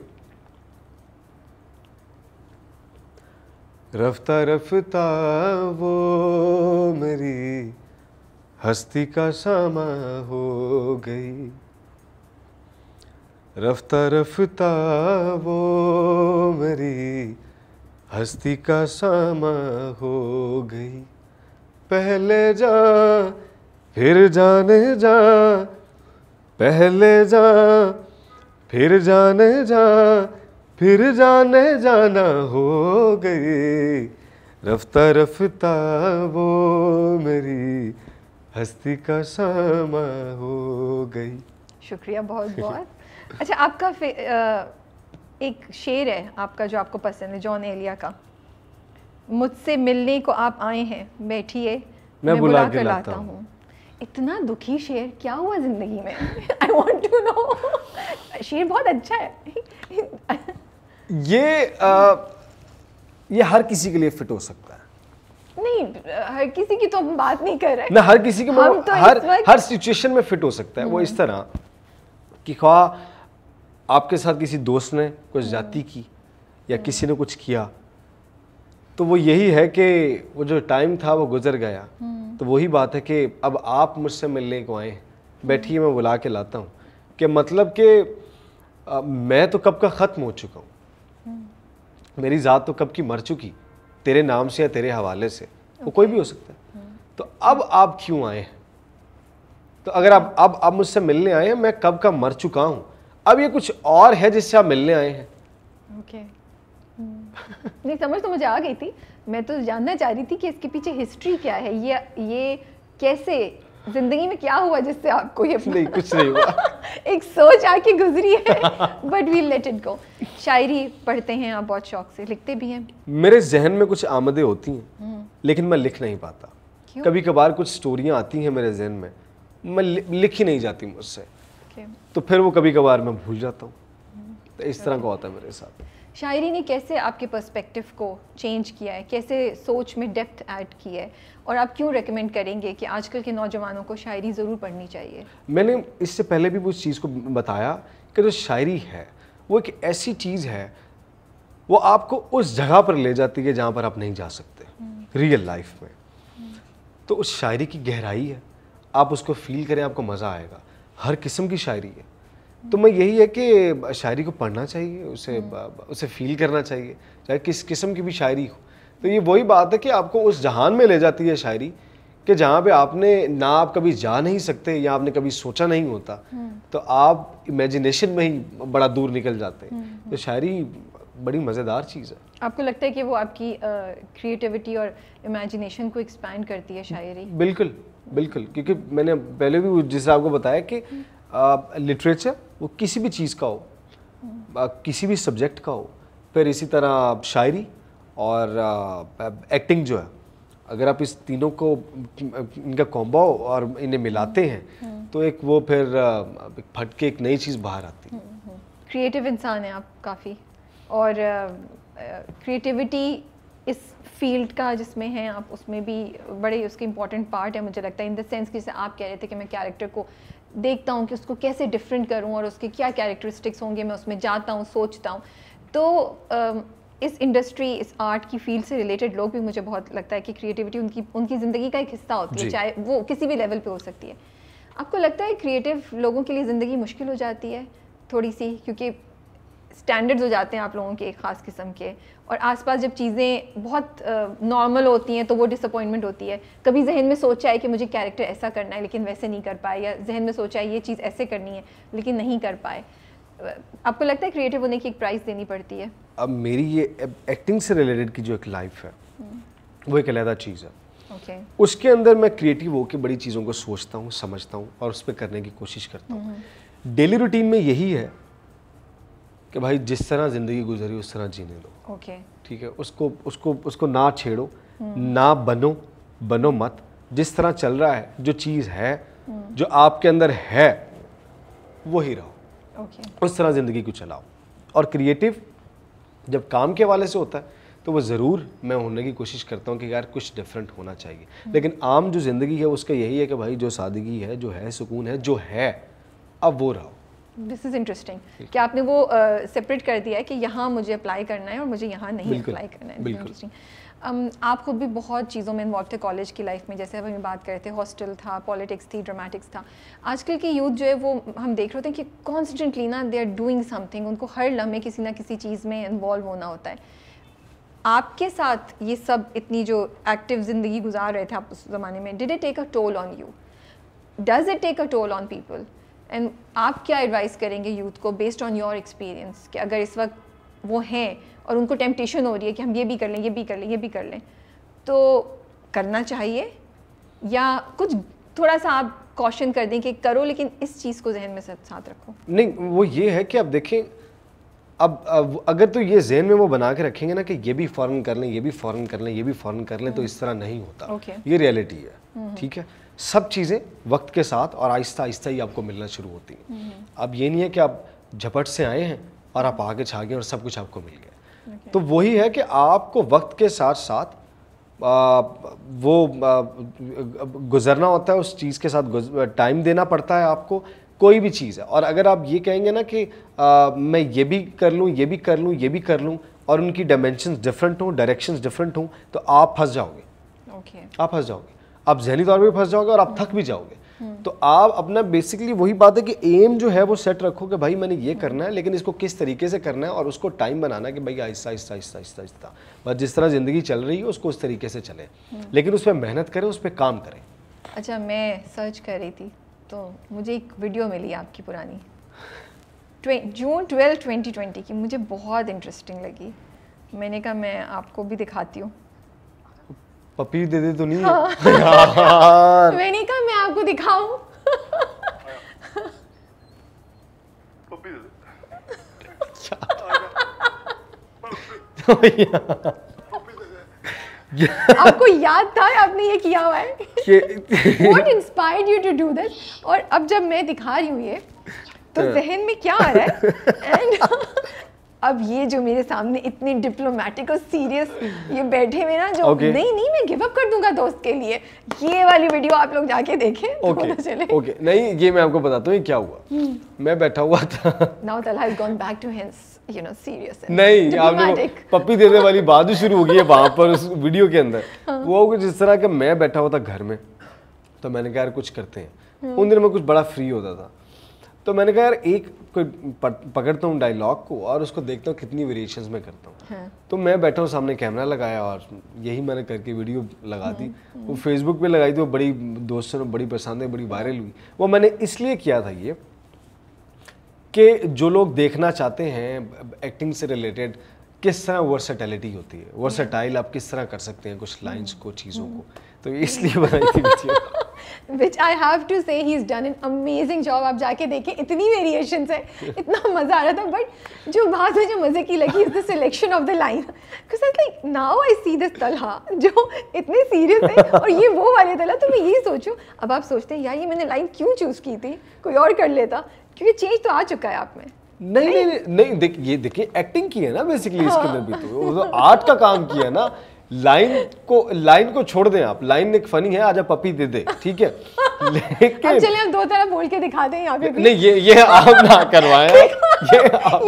रफ्ता रफ्ता वो मेरी हस्ती का शामा हो गई रफ्ता रफ्ता वो मेरी हस्ती का सामा हो गई पहले जा फिर जाने जा पहले जा फिर जाने जा फिर जाने जाना हो गई रफ्ता रफ्ता वो मेरी हस्ती का सामा हो गई शुक्रिया बहुत बहुत अच्छा आपका एक शेर है आपका जो आपको पसंद है जॉन एलिया का मुझसे मिलने को आप आए हैं बैठिए मैं, मैं बुला कर लाता हूँ इतना दुखी शेर क्या हुआ ज़िंदगी में आई वॉन्ट टू नो शेर बहुत अच्छा है ये आ, ये हर किसी के लिए फिट हो सकता है नहीं हर किसी की तो हम बात नहीं कर रहे ना हर किसी की मतलब हम तो हर हर सिचुएशन में फिट हो सकता है वो इस हम्म। तरह कि ख्वाह आपके साथ किसी दोस्त ने कुछ हम्म। जाति की या किसी हम्म। ने कुछ किया तो वो यही है कि वो जो टाइम था वो गुजर गया हम्म। तो वही बात है कि अब आप मुझसे मिलने को आए बैठिए मैं बुला के लाता हूँ कि मतलब कि मैं तो कब का ख़त्म हो चुका हूँ मेरी ज़ात तो कब की मर चुकी तेरे नाम से या तेरे हवाले से वो कोई भी हो सकता है तो अब आप क्यों आए हैं तो अगर आप अब आप मुझसे मिलने आए हैं मैं कब का मर चुका हूँ अब ये कुछ और है जिससे आप मिलने आए हैं ओके okay. नहीं समझ तो मुझे आ गई थी मैं तो जानना चाह रही थी कि इसके पीछे हिस्ट्री क्या है ये ये कैसे जिंदगी में क्या हुआ जिससे आपको ये नहीं कुछ नहीं हुआ एक सोच आके गुजरी है but we let it go शायरी पढ़ते हैं आप बहुत शौक से लिखते भी हैं मेरे जहन में कुछ आमदें होती हैं हम्म। लेकिन मैं लिख नहीं पाता क्यों? कभी कभार कुछ स्टोरियाँ आती हैं मेरे जहन में मैं लिख ही नहीं जाती मुझसे तो फिर वो कभी कभार मैं भूल जाता हूँ तो इस तरह का होता अच्छा। है मेरे साथ शायरी ने कैसे आपके पर्सपेक्टिव को चेंज किया है कैसे सोच में डेप्थ ऐड की है और आप क्यों रेकमेंड करेंगे कि आजकल के नौजवानों को शायरी ज़रूर पढ़नी चाहिए मैंने इससे पहले भी उस चीज़ को बताया कि जो शायरी है वो एक ऐसी चीज़ है वो आपको उस जगह पर ले जाती है जहाँ पर आप नहीं जा सकते रियल हम्म। लाइफ में हम्म। तो उस शायरी की गहराई है आप उसको फील करें आपको मज़ा आएगा हर किस्म की शायरी है तो मैं यही है कि शायरी को पढ़ना चाहिए उसे हम्म। उसे फील करना चाहिए चाहे किस किस्म की भी शायरी हो तो ये वही बात है कि आपको उस जहान में ले जाती है शायरी कि जहाँ पे आपने ना आप कभी जा नहीं सकते या आपने कभी सोचा नहीं होता हम्म। तो आप इमेजिनेशन में ही बड़ा दूर निकल जाते हैं हम्म। तो शायरी बड़ी मज़ेदार चीज़ है आपको लगता है कि वो आपकी क्रिएटिविटी और इमेजिनेशन को एक्सपैंड करती है शायरी बिल्कुल बिल्कुल क्योंकि मैंने पहले भी जैसे आपको बताया कि लिटरेचर वो किसी भी चीज़ का हो आ, किसी भी सब्जेक्ट का हो फिर इसी तरह शायरी और आ, एक्टिंग जो है अगर आप इस तीनों को इनका कॉम्बो और इन्हें मिलाते हैं तो एक वो फिर फट के एक नई चीज़ बाहर आती है क्रिएटिव इंसान है आप काफ़ी और क्रिएटिविटी इस फील्ड का जिसमें हैं आप उसमें भी बड़े उसके इंपॉर्टेंट पार्ट है मुझे लगता है इन द सेंस कि जैसे आप कह रहे थे कि मैं कैरेक्टर को देखता हूँ कि उसको कैसे डिफरेंट करूँ और उसके क्या कैरेक्टरिस्टिक्स होंगे मैं उसमें जाता हूँ सोचता हूँ तो इस इंडस्ट्री इस आर्ट की फील्ड से रिलेटेड लोग भी मुझे बहुत लगता है कि क्रिएटिविटी उनकी उनकी ज़िंदगी का एक हिस्सा होती है चाहे वो किसी भी लेवल पर हो सकती है आपको लगता है क्रिएटिव लोगों के लिए ज़िंदगी मुश्किल हो जाती है थोड़ी सी क्योंकि स्टैंडर्ड्स हो जाते हैं आप लोगों के एक ख़ास किस्म के और आसपास जब चीज़ें बहुत नॉर्मल होती हैं तो वो डिसअपॉइंटमेंट होती है कभी जहन में सोचा है कि मुझे कैरेक्टर ऐसा करना है लेकिन वैसे नहीं कर पाए या जहन में सोचा है ये चीज़ ऐसे करनी है लेकिन नहीं कर पाए आपको लगता है क्रिएटिव होने की एक प्राइस देनी पड़ती है अब मेरी ये एक्टिंग से रिलेटेड की जो एक लाइफ है हम्म। वो एक अलहदा चीज़ है okay. उसके अंदर मैं क्रिएटिव होकर बड़ी चीज़ों को सोचता हूँ समझता हूँ और उसमें करने की कोशिश करता हूँ डेली हम्म। रूटीन में यही है कि भाई जिस तरह ज़िंदगी गुजरी उस तरह जीने दो ओके ठीक है उसको उसको उसको ना छेड़ो ना बनो बनो मत जिस तरह चल रहा है जो चीज़ है hmm. जो आपके अंदर है वो ही रहो ओके उस तरह ज़िंदगी को चलाओ और क्रिएटिव जब काम के वाले से होता है तो वो ज़रूर मैं होने की कोशिश करता हूँ कि यार कुछ डिफरेंट होना चाहिए hmm. लेकिन आम जो ज़िंदगी है उसका यही है कि भाई जो सादगी है जो है सुकून है जो है अब वो रहो दिस इज़ इंटरेस्टिंग कि आपने वो सेपरेट uh, कर दिया है कि यहाँ मुझे अप्लाई करना है और मुझे यहाँ नहीं अप्लाई करना है इंटरेस्टिंग um, आप खुद भी बहुत चीज़ों में इन्वॉल्व थे कॉलेज की लाइफ में जैसे हम बात करते थे हॉस्टल था पॉलिटिक्स थी ड्रामेटिक्स था आजकल की यूथ जो है वो हम देख रहे होते हैं कि कॉन्स्टेंटली ना दे आर डूइंग समथिंग उनको हर लम्हे किसी ना किसी चीज़ में इन्वॉल्व होना होता है आपके साथ ये सब इतनी जो एक्टिव ज़िंदगी गुजार रहे थे आप उस ज़माने में did it take a toll on you does it take a toll on people and आप क्या एडवाइस करेंगे यूथ को बेस्ड ऑन योर एक्सपीरियंस कि अगर इस वक्त वो हैं और उनको टेम्पटेशन हो रही है कि हम ये भी कर लें ये भी कर लें ये भी कर लें तो करना चाहिए या कुछ थोड़ा सा आप कॉशन कर दें कि करो लेकिन इस चीज़ को जहन में साथ रखो नहीं वो ये है कि आप देखें अब, अब अगर तो ये जहन में वो बना के रखेंगे ना कि ये भी फॉरन कर लें ये भी फ़ौरन कर लें ये भी फॉरन कर लें तो हम्म। इस तरह नहीं होता okay. ये रियलिटी है हम्म। ठीक है सब चीज़ें वक्त के साथ और आहिस्ता आहिस्ता ही आपको मिलना शुरू होती हैं हम्म। अब ये नहीं है कि आप झपट से आए हैं और आप आगे छा गए और सब कुछ आपको मिल गया तो वही है कि आपको वक्त के साथ साथ आ, वो आ, गुजरना होता है उस चीज़ के साथ टाइम देना पड़ता है आपको कोई भी चीज़ है और अगर आप ये कहेंगे ना कि आ, मैं ये भी कर लूँ ये भी कर लूँ ये भी कर लूँ और उनकी डायमेंशन डिफरेंट हों डायरेक्शन डिफरेंट हों तो आप फंस जाओगे okay. आप फंस जाओगे आप जहनी तौर पर फंस जाओगे और आप थक भी जाओगे तो आप अपना बेसिकली वही बात है कि एम जो है वो सेट रखो कि भाई मैंने ये करना है लेकिन इसको किस तरीके से करना है और उसको टाइम बनाना कि भाई आहिस्ता आहिस्ता आहिस्ता आहिस्ता आहिस्ता बस जिस तरह ज़िंदगी चल रही है उसको उस तरीके से चले लेकिन उस पर मेहनत करें उस पर काम करें अच्छा मैं सर्च कर रही थी तो मुझे एक वीडियो मिली आपकी पुरानी जून ट्वेल्व ट्वेंटी ट्वेंटी की मुझे बहुत इंटरेस्टिंग लगी मैंने कहा मैं आपको भी दिखाती हूँ पपी दे दे तो नहीं हाँ। यार मैंने कहा मैं आपको दिखाऊं पपी आपको याद था आपने ये किया हुआ है what inspired you to do this और अब जब मैं दिखा रही हूँ ये तो, तो- जहन में क्या आ रहा है एंड अब ये जो मेरे सामने इतने डिप्लोमेटिक और सीरियस ये बैठे हुए ना जो okay. नहीं नहीं मैं गिव अप कर दूंगा दोस्त के लिए ये वाली वीडियो आप लोग जाके देखें ओके तो okay. चले ओके okay. नहीं ये मैं आपको बताता हूँ क्या हुआ hmm. मैं बैठा हुआ था now Talha is gone back to his you know serious नहीं आपने पप्पी देने वाली बात शुरू हो गई है वहां पर उस वीडियो के अंदर हाँ। वो कुछ इस तरह का मैं बैठा हुआ था घर में तो मैंने कहा यार कुछ करते हैं हम्म। उन दिन में कुछ बड़ा फ्री होता था तो मैंने कहा यार एक कोई पकड़ता हूँ डायलॉग को और उसको देखता हूँ कितनी वेरिएशन में करता हूँ हाँ। तो मैं बैठा हूँ सामने कैमरा लगाया और यही मैंने करके वीडियो लगा दी हम्म, हम्म। वो फेसबुक पे लगाई थी वो बड़ी दोस्तों ने बड़ी पसंद है बड़ी वायरल हुई वो मैंने इसलिए किया था ये कि जो लोग देखना चाहते हैं एक्टिंग से रिलेटेड किस तरह वर्सेटैलिटी होती है वर्सेटाइल हम्म। आप किस तरह कर सकते हैं कुछ लाइंस को चीज़ों को तो इसलिए बनाई थी विच आई have to say he is done an amazing job आप जाके देखें इतनी वेरिएशन है इतना मज़ा आ रहा था बट जो बात मुझे मज़े की लगी is the selection of the line like now I see this Talha जो इतने सीरियस है और ये वो वाले तलहा तो मैं यही सोचूँ अब आप सोचते हैं यार ये मैंने लाइन क्यों चूज़ की थी कोई और कर लेता क्योंकि चेंज तो आ चुका है आप में नहीं नहीं नहीं, नहीं देख ये देखिए एक्टिंग की है ना बेसिकली हाँ। इसके अंदर भी तो आर्ट तो का काम किया ना लाइन को लाइन को छोड़ दें आप लाइन एक फनी है आज आप पपी दे दे ठीक है लेकिन चलिए हम दो तरफ बोल के दिखा दें यहाँ पे नहीं ये ये आप ना करवाएं ये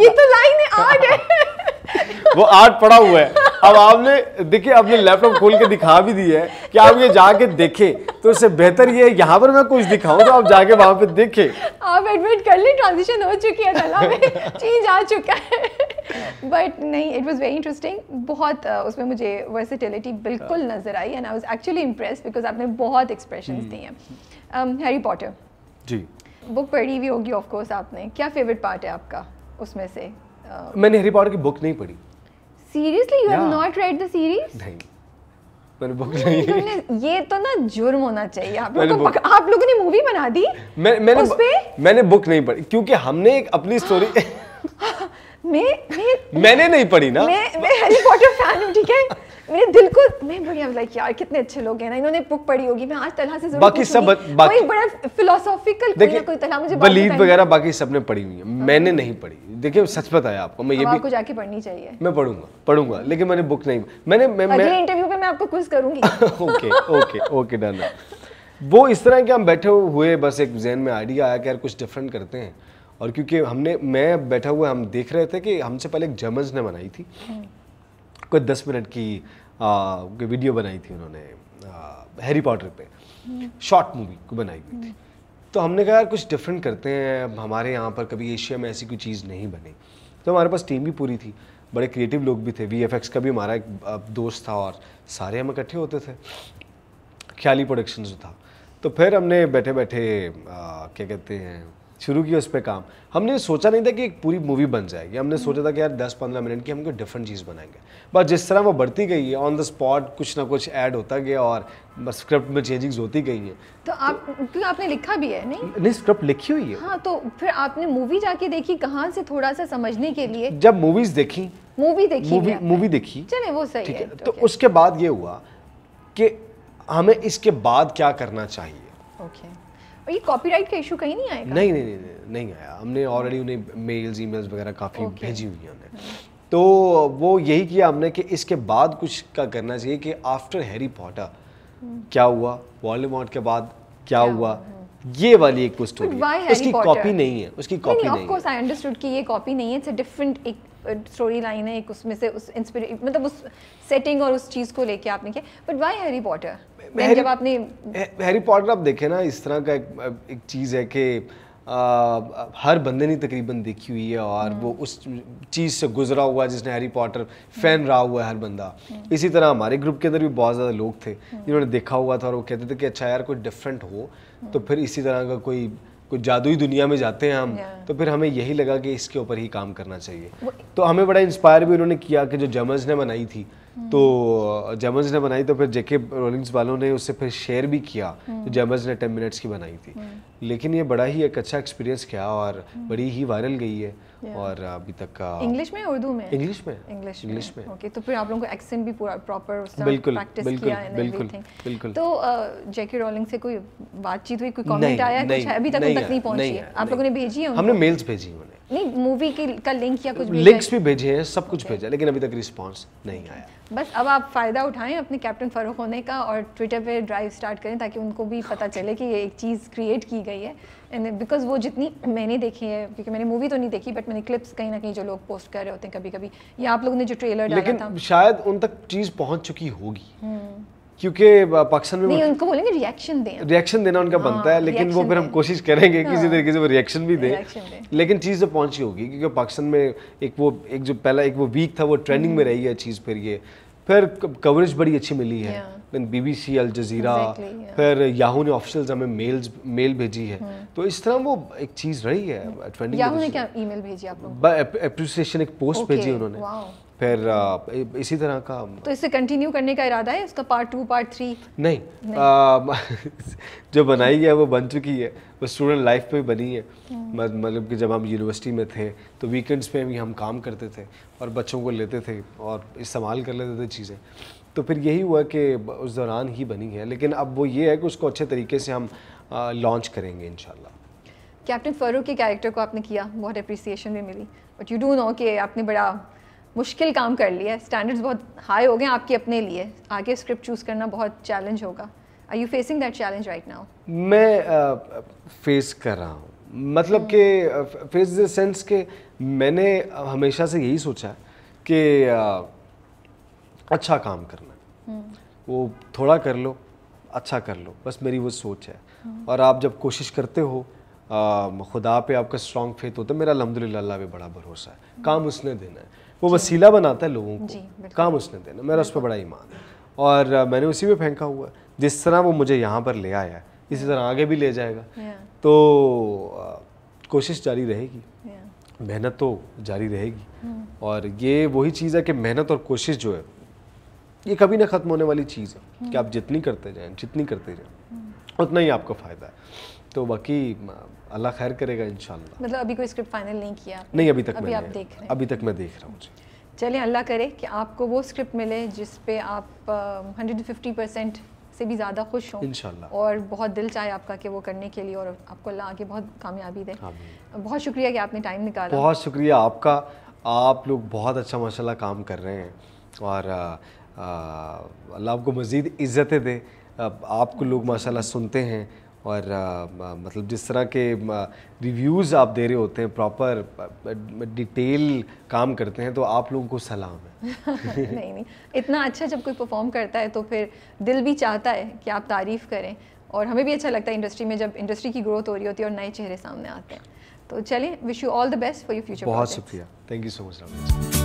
ये तो लाइन आर्ट है वो आर्ट पड़ा हुआ है अब आपने देखिए आपने लैपटॉप खोल के दिखा भी दिया है कि आप ये जाके देखे तो इससे बेहतर ये यहाँ पर मैं कुछ दिखाऊं तो आप जाके वहां पे देखे आप एडमिट कर लें ट्रांजिशन हो चुकी है कला में चेंज आ चुका है बट नहीं इट वॉज़ वेरी इंटरेस्टिंग बहुत उसमें मुझे वर्सिटिलिटी बिल्कुल हाँ। नजर आई and I was actually impress because आपने बहुत एक्सप्रेशन हम्म। दिए हैं हैरी पॉटर जी बुक पढ़ी हुई होगी ऑफकोर्स आपने क्या फेवरेट पार्ट है आपका उसमें से मैंने हैरी पॉटर की बुक नहीं पढ़ी seriously you have not read the series नहीं मैंने बुक नहीं ये तो ना जुर्म होना चाहिए आप लोगों को आप लोगों ने मूवी बना दी मैं, मैंने उस पे? मैंने बुक नहीं पढ़ी क्योंकि हमने एक अपनी स्टोरी मैं, मैं मैंने नहीं पढ़ी ना मैं मैं हैरी पॉटर फैन हूं ठीक है मेरे दिल को मैं बढ़िया लाइक यार कितने अच्छे लोग हैं ना इन्होंने बुक पढ़ी होगी मैं आज तलहा से जरूर बाकी सब बाकी बड़ा फिलोसॉफिकल देखिए कोई तलहा मुझे बलीद वगैरह बाकी सब ने पढ़ी हुई है हाँ। मैंने नहीं पढ़ी देखिए सच बताया आपको मैं ये भी आपको जाके पढ़नी चाहिए मैं पढ़ूंगा पढ़ूंगा लेकिन मैंने बुक नहीं मैंने मैं, मैं इंटरव्यू पे मैं आपको क्विज करूंगी ओके ओके ओके डन वो इस तरह के हम बैठे हुए बस एक जहन में आइडिया आया कि यार कुछ डिफरेंट करते हैं और क्योंकि हमने मैं बैठा हुआ हम देख रहे थे कि हमसे पहले एक जर्मन्स ने बनाई थी हम्म। कोई दस मिनट की आ, वीडियो बनाई थी उन्होंने हैरी पॉटर पे शॉर्ट मूवी को बनाई हुई थी तो हमने कहा यार कुछ डिफरेंट करते हैं अब हमारे यहाँ पर कभी एशिया में ऐसी कोई चीज़ नहीं बनी तो हमारे पास टीम भी पूरी थी बड़े क्रिएटिव लोग भी थे वी का भी हमारा एक दोस्त था और सारे हम इकट्ठे होते थे ख्याली प्रोडक्शन जो था तो फिर हमने बैठे बैठे क्या कहते हैं शुरू किया उस पर काम हमने सोचा नहीं था कि एक पूरी मूवी बन जाएगी हमने सोचा था कि यार 10-15 मिनट की हम कोई डिफरेंट चीज़ बनाएंगे बस जिस तरह वो बढ़ती गई है ऑन द स्पॉट कुछ ना कुछ ऐड होता गया और स्क्रिप्ट में चेंजिंग्स होती गई हैं तो आप तो, आपने लिखा भी है नहीं नहीं स्क्रिप्ट लिखी हुई है हाँ तो फिर आपने मूवी जाके देखी कहाँ से थोड़ा सा समझने के लिए जब मूवीज देखी मूवी देखी मूवी देखी चले वो सही है तो, तो उसके बाद ये हुआ कि हमें इसके बाद क्या करना चाहिए ओके और ये कॉपीराइट का इशू कहीं नहीं आया नहीं नहीं नहीं नहीं आया हमने ऑलरेडी उन्हें मेल्स ईमेल्स वगैरह काफ़ी भेजी हुई हैं उन्हें हम्म। तो वो यही किया हमने कि इसके बाद कुछ का करना चाहिए कि आफ्टर हैरी पॉटर क्या हुआ वॉलीमॉट के बाद क्या, हुआ ये वाली एक स्टोरी उसकी कॉपी नहीं है उसकी कॉपी नहीं, नहीं, नहीं है आई अंडरस्टूड कि ये कॉपी नहीं है इट्स अ डिफरेंट एक स्टोरी uh, लाइन है एक उसमें से उस इंस्पिरे मतलब उस सेटिंग और उस चीज़ को लेके आपने किया बट व्हाई हैरी पॉटर जब आपने हैरी पॉटर आप देखें ना इस तरह का एक, एक चीज़ है कि आ, हर बंदे ने तकरीबन देखी हुई है और वो उस चीज़ से गुजरा हुआ है जिसने हैरी पॉटर फैन रहा हुआ है हर बंदा इसी तरह हमारे ग्रुप के अंदर भी बहुत ज़्यादा लोग थे जिन्होंने देखा हुआ था और वो कहते थे कि अच्छा यार कोई डिफरेंट हो तो फिर इसी तरह का कोई कुछ जादुई दुनिया में जाते हैं हम तो फिर हमें यही लगा कि इसके ऊपर ही काम करना चाहिए तो हमें बड़ा इंस्पायर भी उन्होंने किया कि जो जमर्स ने बनाई थी तो जेमज ने बनाई तो फिर जेके रोलिंग्स वालों ने उससे फिर शेयर भी किया तो जेमज ने टेन मिनट्स की बनाई थी लेकिन ये बड़ा ही एक अच्छा एक्सपीरियंस किया और बड़ी ही वायरल गई है और अभी तक का इंग्लिश में उर्दू में इंग्लिश में इंग्लिश इंग्लिश में ओके तो फिर आप लोगों को एक्सेंट भी पूरा प्रॉपर बिल्कुल बिल्कुल बिल्कुल बिल्कुल तो जेके uh, रोलिंग से कोई बातचीत हुई कोई कमेंट आया कुछ अभी तक नहीं पहुंची है आप लोगों ने भेजी है हमने मेल्स भेजी है नहीं मूवी की का लिंक या कुछ लिंक्स भी भेजे हैं सब कुछ भेजा लेकिन अभी तक रिस्पांस नहीं आया बस अब आप फ़ायदा उठाएं अपने कैप्टन फ़ारूक होने का और ट्विटर पे ड्राइव स्टार्ट करें ताकि उनको भी पता चले कि ये एक चीज़ क्रिएट की गई है एंड बिकॉज वो जितनी मैंने देखी है क्योंकि मैंने मूवी तो नहीं देखी बट मैंने क्लिप्स कहीं ना कहीं जो लोग पोस्ट कर रहे होते हैं कभी कभी या आप लोगों ने जो ट्रेलर डाला था शायद उन तक चीज़ पहुँच चुकी होगी हम्म। क्योंकि पाकिस्तान में नहीं उनको बोलेंगे रिएक्शन दें रिएक्शन देना उनका हाँ, बनता है लेकिन वो फिर हम कोशिश करेंगे हाँ, किसी तरीके से वो रिएक्शन भी दें दे। लेकिन चीज़ तो पहुंची होगी क्योंकि पाकिस्तान में एक वो एक जो पहला एक वो वीक था वो ट्रेंडिंग में हम्म। रही है चीज़ फिर ये फिर कवरेज बड़ी अच्छी मिली है then B B C Al Jazeera फिर याहू ने ऑफिशियल हमें मेल्स मेल भेजी है हम्म। तो इस तरह वो एक चीज़ रही है ट्रेंडिंग हम्म। याहू ने क्या ईमेल भेजी आप लोगों एप्रिसिएशन एक पोस्ट भेजी उन्होंने फिर इसी तरह का तो इसे कंटिन्यू करने का इरादा है उसका पार्ट टू पार्ट थ्री नहीं, नहीं। आ, जो बनाई है वो बन चुकी है वो स्टूडेंट लाइफ में बनी है हम्म। मतलब कि जब हम यूनिवर्सिटी में थे तो वीकेंड्स पे भी हम काम करते थे और बच्चों को लेते थे और इस्तेमाल कर लेते थे चीज़ें तो फिर यही हुआ कि उस दौरान ही बनी है लेकिन अब वो ये है कि उसको अच्छे तरीके से हम लॉन्च करेंगे इन कैप्टन फ़रूक के कैरेक्टर को आपने किया बहुत अप्रिसिएशन भी मिली बट यू डू नो कि आपने बड़ा मुश्किल काम कर लिया है स्टैंडर्ड्स बहुत हाई हो गए आपके अपने लिए आगे स्क्रिप्ट चूज़ करना बहुत चैलेंज होगा are you facing that challenge right now मैं फेस कर रहा हूँ मतलब कि फेस द सेंस के मैंने हमेशा से यही सोचा कि अच्छा काम करना hmm. वो थोड़ा कर लो अच्छा कर लो बस मेरी वो सोच है hmm. और आप जब कोशिश करते हो आ, खुदा पे आपका स्ट्रॉन्ग फेथ होता है मेरा अलहमदिल्ला पे बड़ा भरोसा है hmm. काम उसने देना है वो वसीला बनाता है लोगों को काम उसने देना मेरा उस पर बड़ा ईमान है और मैंने उसी में फेंका हुआ है जिस तरह वो मुझे यहाँ पर ले आया इसी तरह आगे भी ले जाएगा तो कोशिश जारी रहेगी मेहनत तो जारी रहेगी hmm। और ये वही चीज़ है कि मेहनत और कोशिश जो है ये कभी ना ख़त्म होने वाली चीज़ है कि hmm। आप जितनी करते जाएं जितनी करते जाएं hmm। उतना ही आपका फ़ायदा है तो बाकी अल्लाह खैर करेगा इन मतलब अभी कोई स्क्रिप्ट फाइनल नहीं किया नहीं अभी तक अभी आप देख रहे हैं अभी तक मैं देख रहा हूँ चलिए अल्लाह करे कि आपको वो स्क्रिप्ट मिले जिस पे आप हंड्रेड um, फिफ्टी से भी ज़्यादा खुश हों और बहुत दिल चाहे आपका कि वो करने के लिए और आपको अल्लाह आगे बहुत कामयाबी दे बहुत शुक्रिया कि आपने टाइम निकाला बहुत शुक्रिया आपका आप लोग बहुत अच्छा माशा काम कर रहे हैं और अल्लाह आपको मज़ीद इज़्ज़तें दे आपको लोग माशाल्लाह सुनते हैं और आ, मतलब जिस तरह के रिव्यूज़ आप दे रहे होते हैं प्रॉपर डिटेल काम करते हैं तो आप लोगों को सलाम है नहीं नहीं इतना अच्छा जब कोई परफॉर्म करता है तो फिर दिल भी चाहता है कि आप तारीफ़ करें और हमें भी अच्छा लगता है इंडस्ट्री में जब इंडस्ट्री की ग्रोथ हो रही होती है और नए चेहरे सामने आते हैं तो चलिए wish you all the best for you future बहुत शुक्रिया थैंक यू सो मच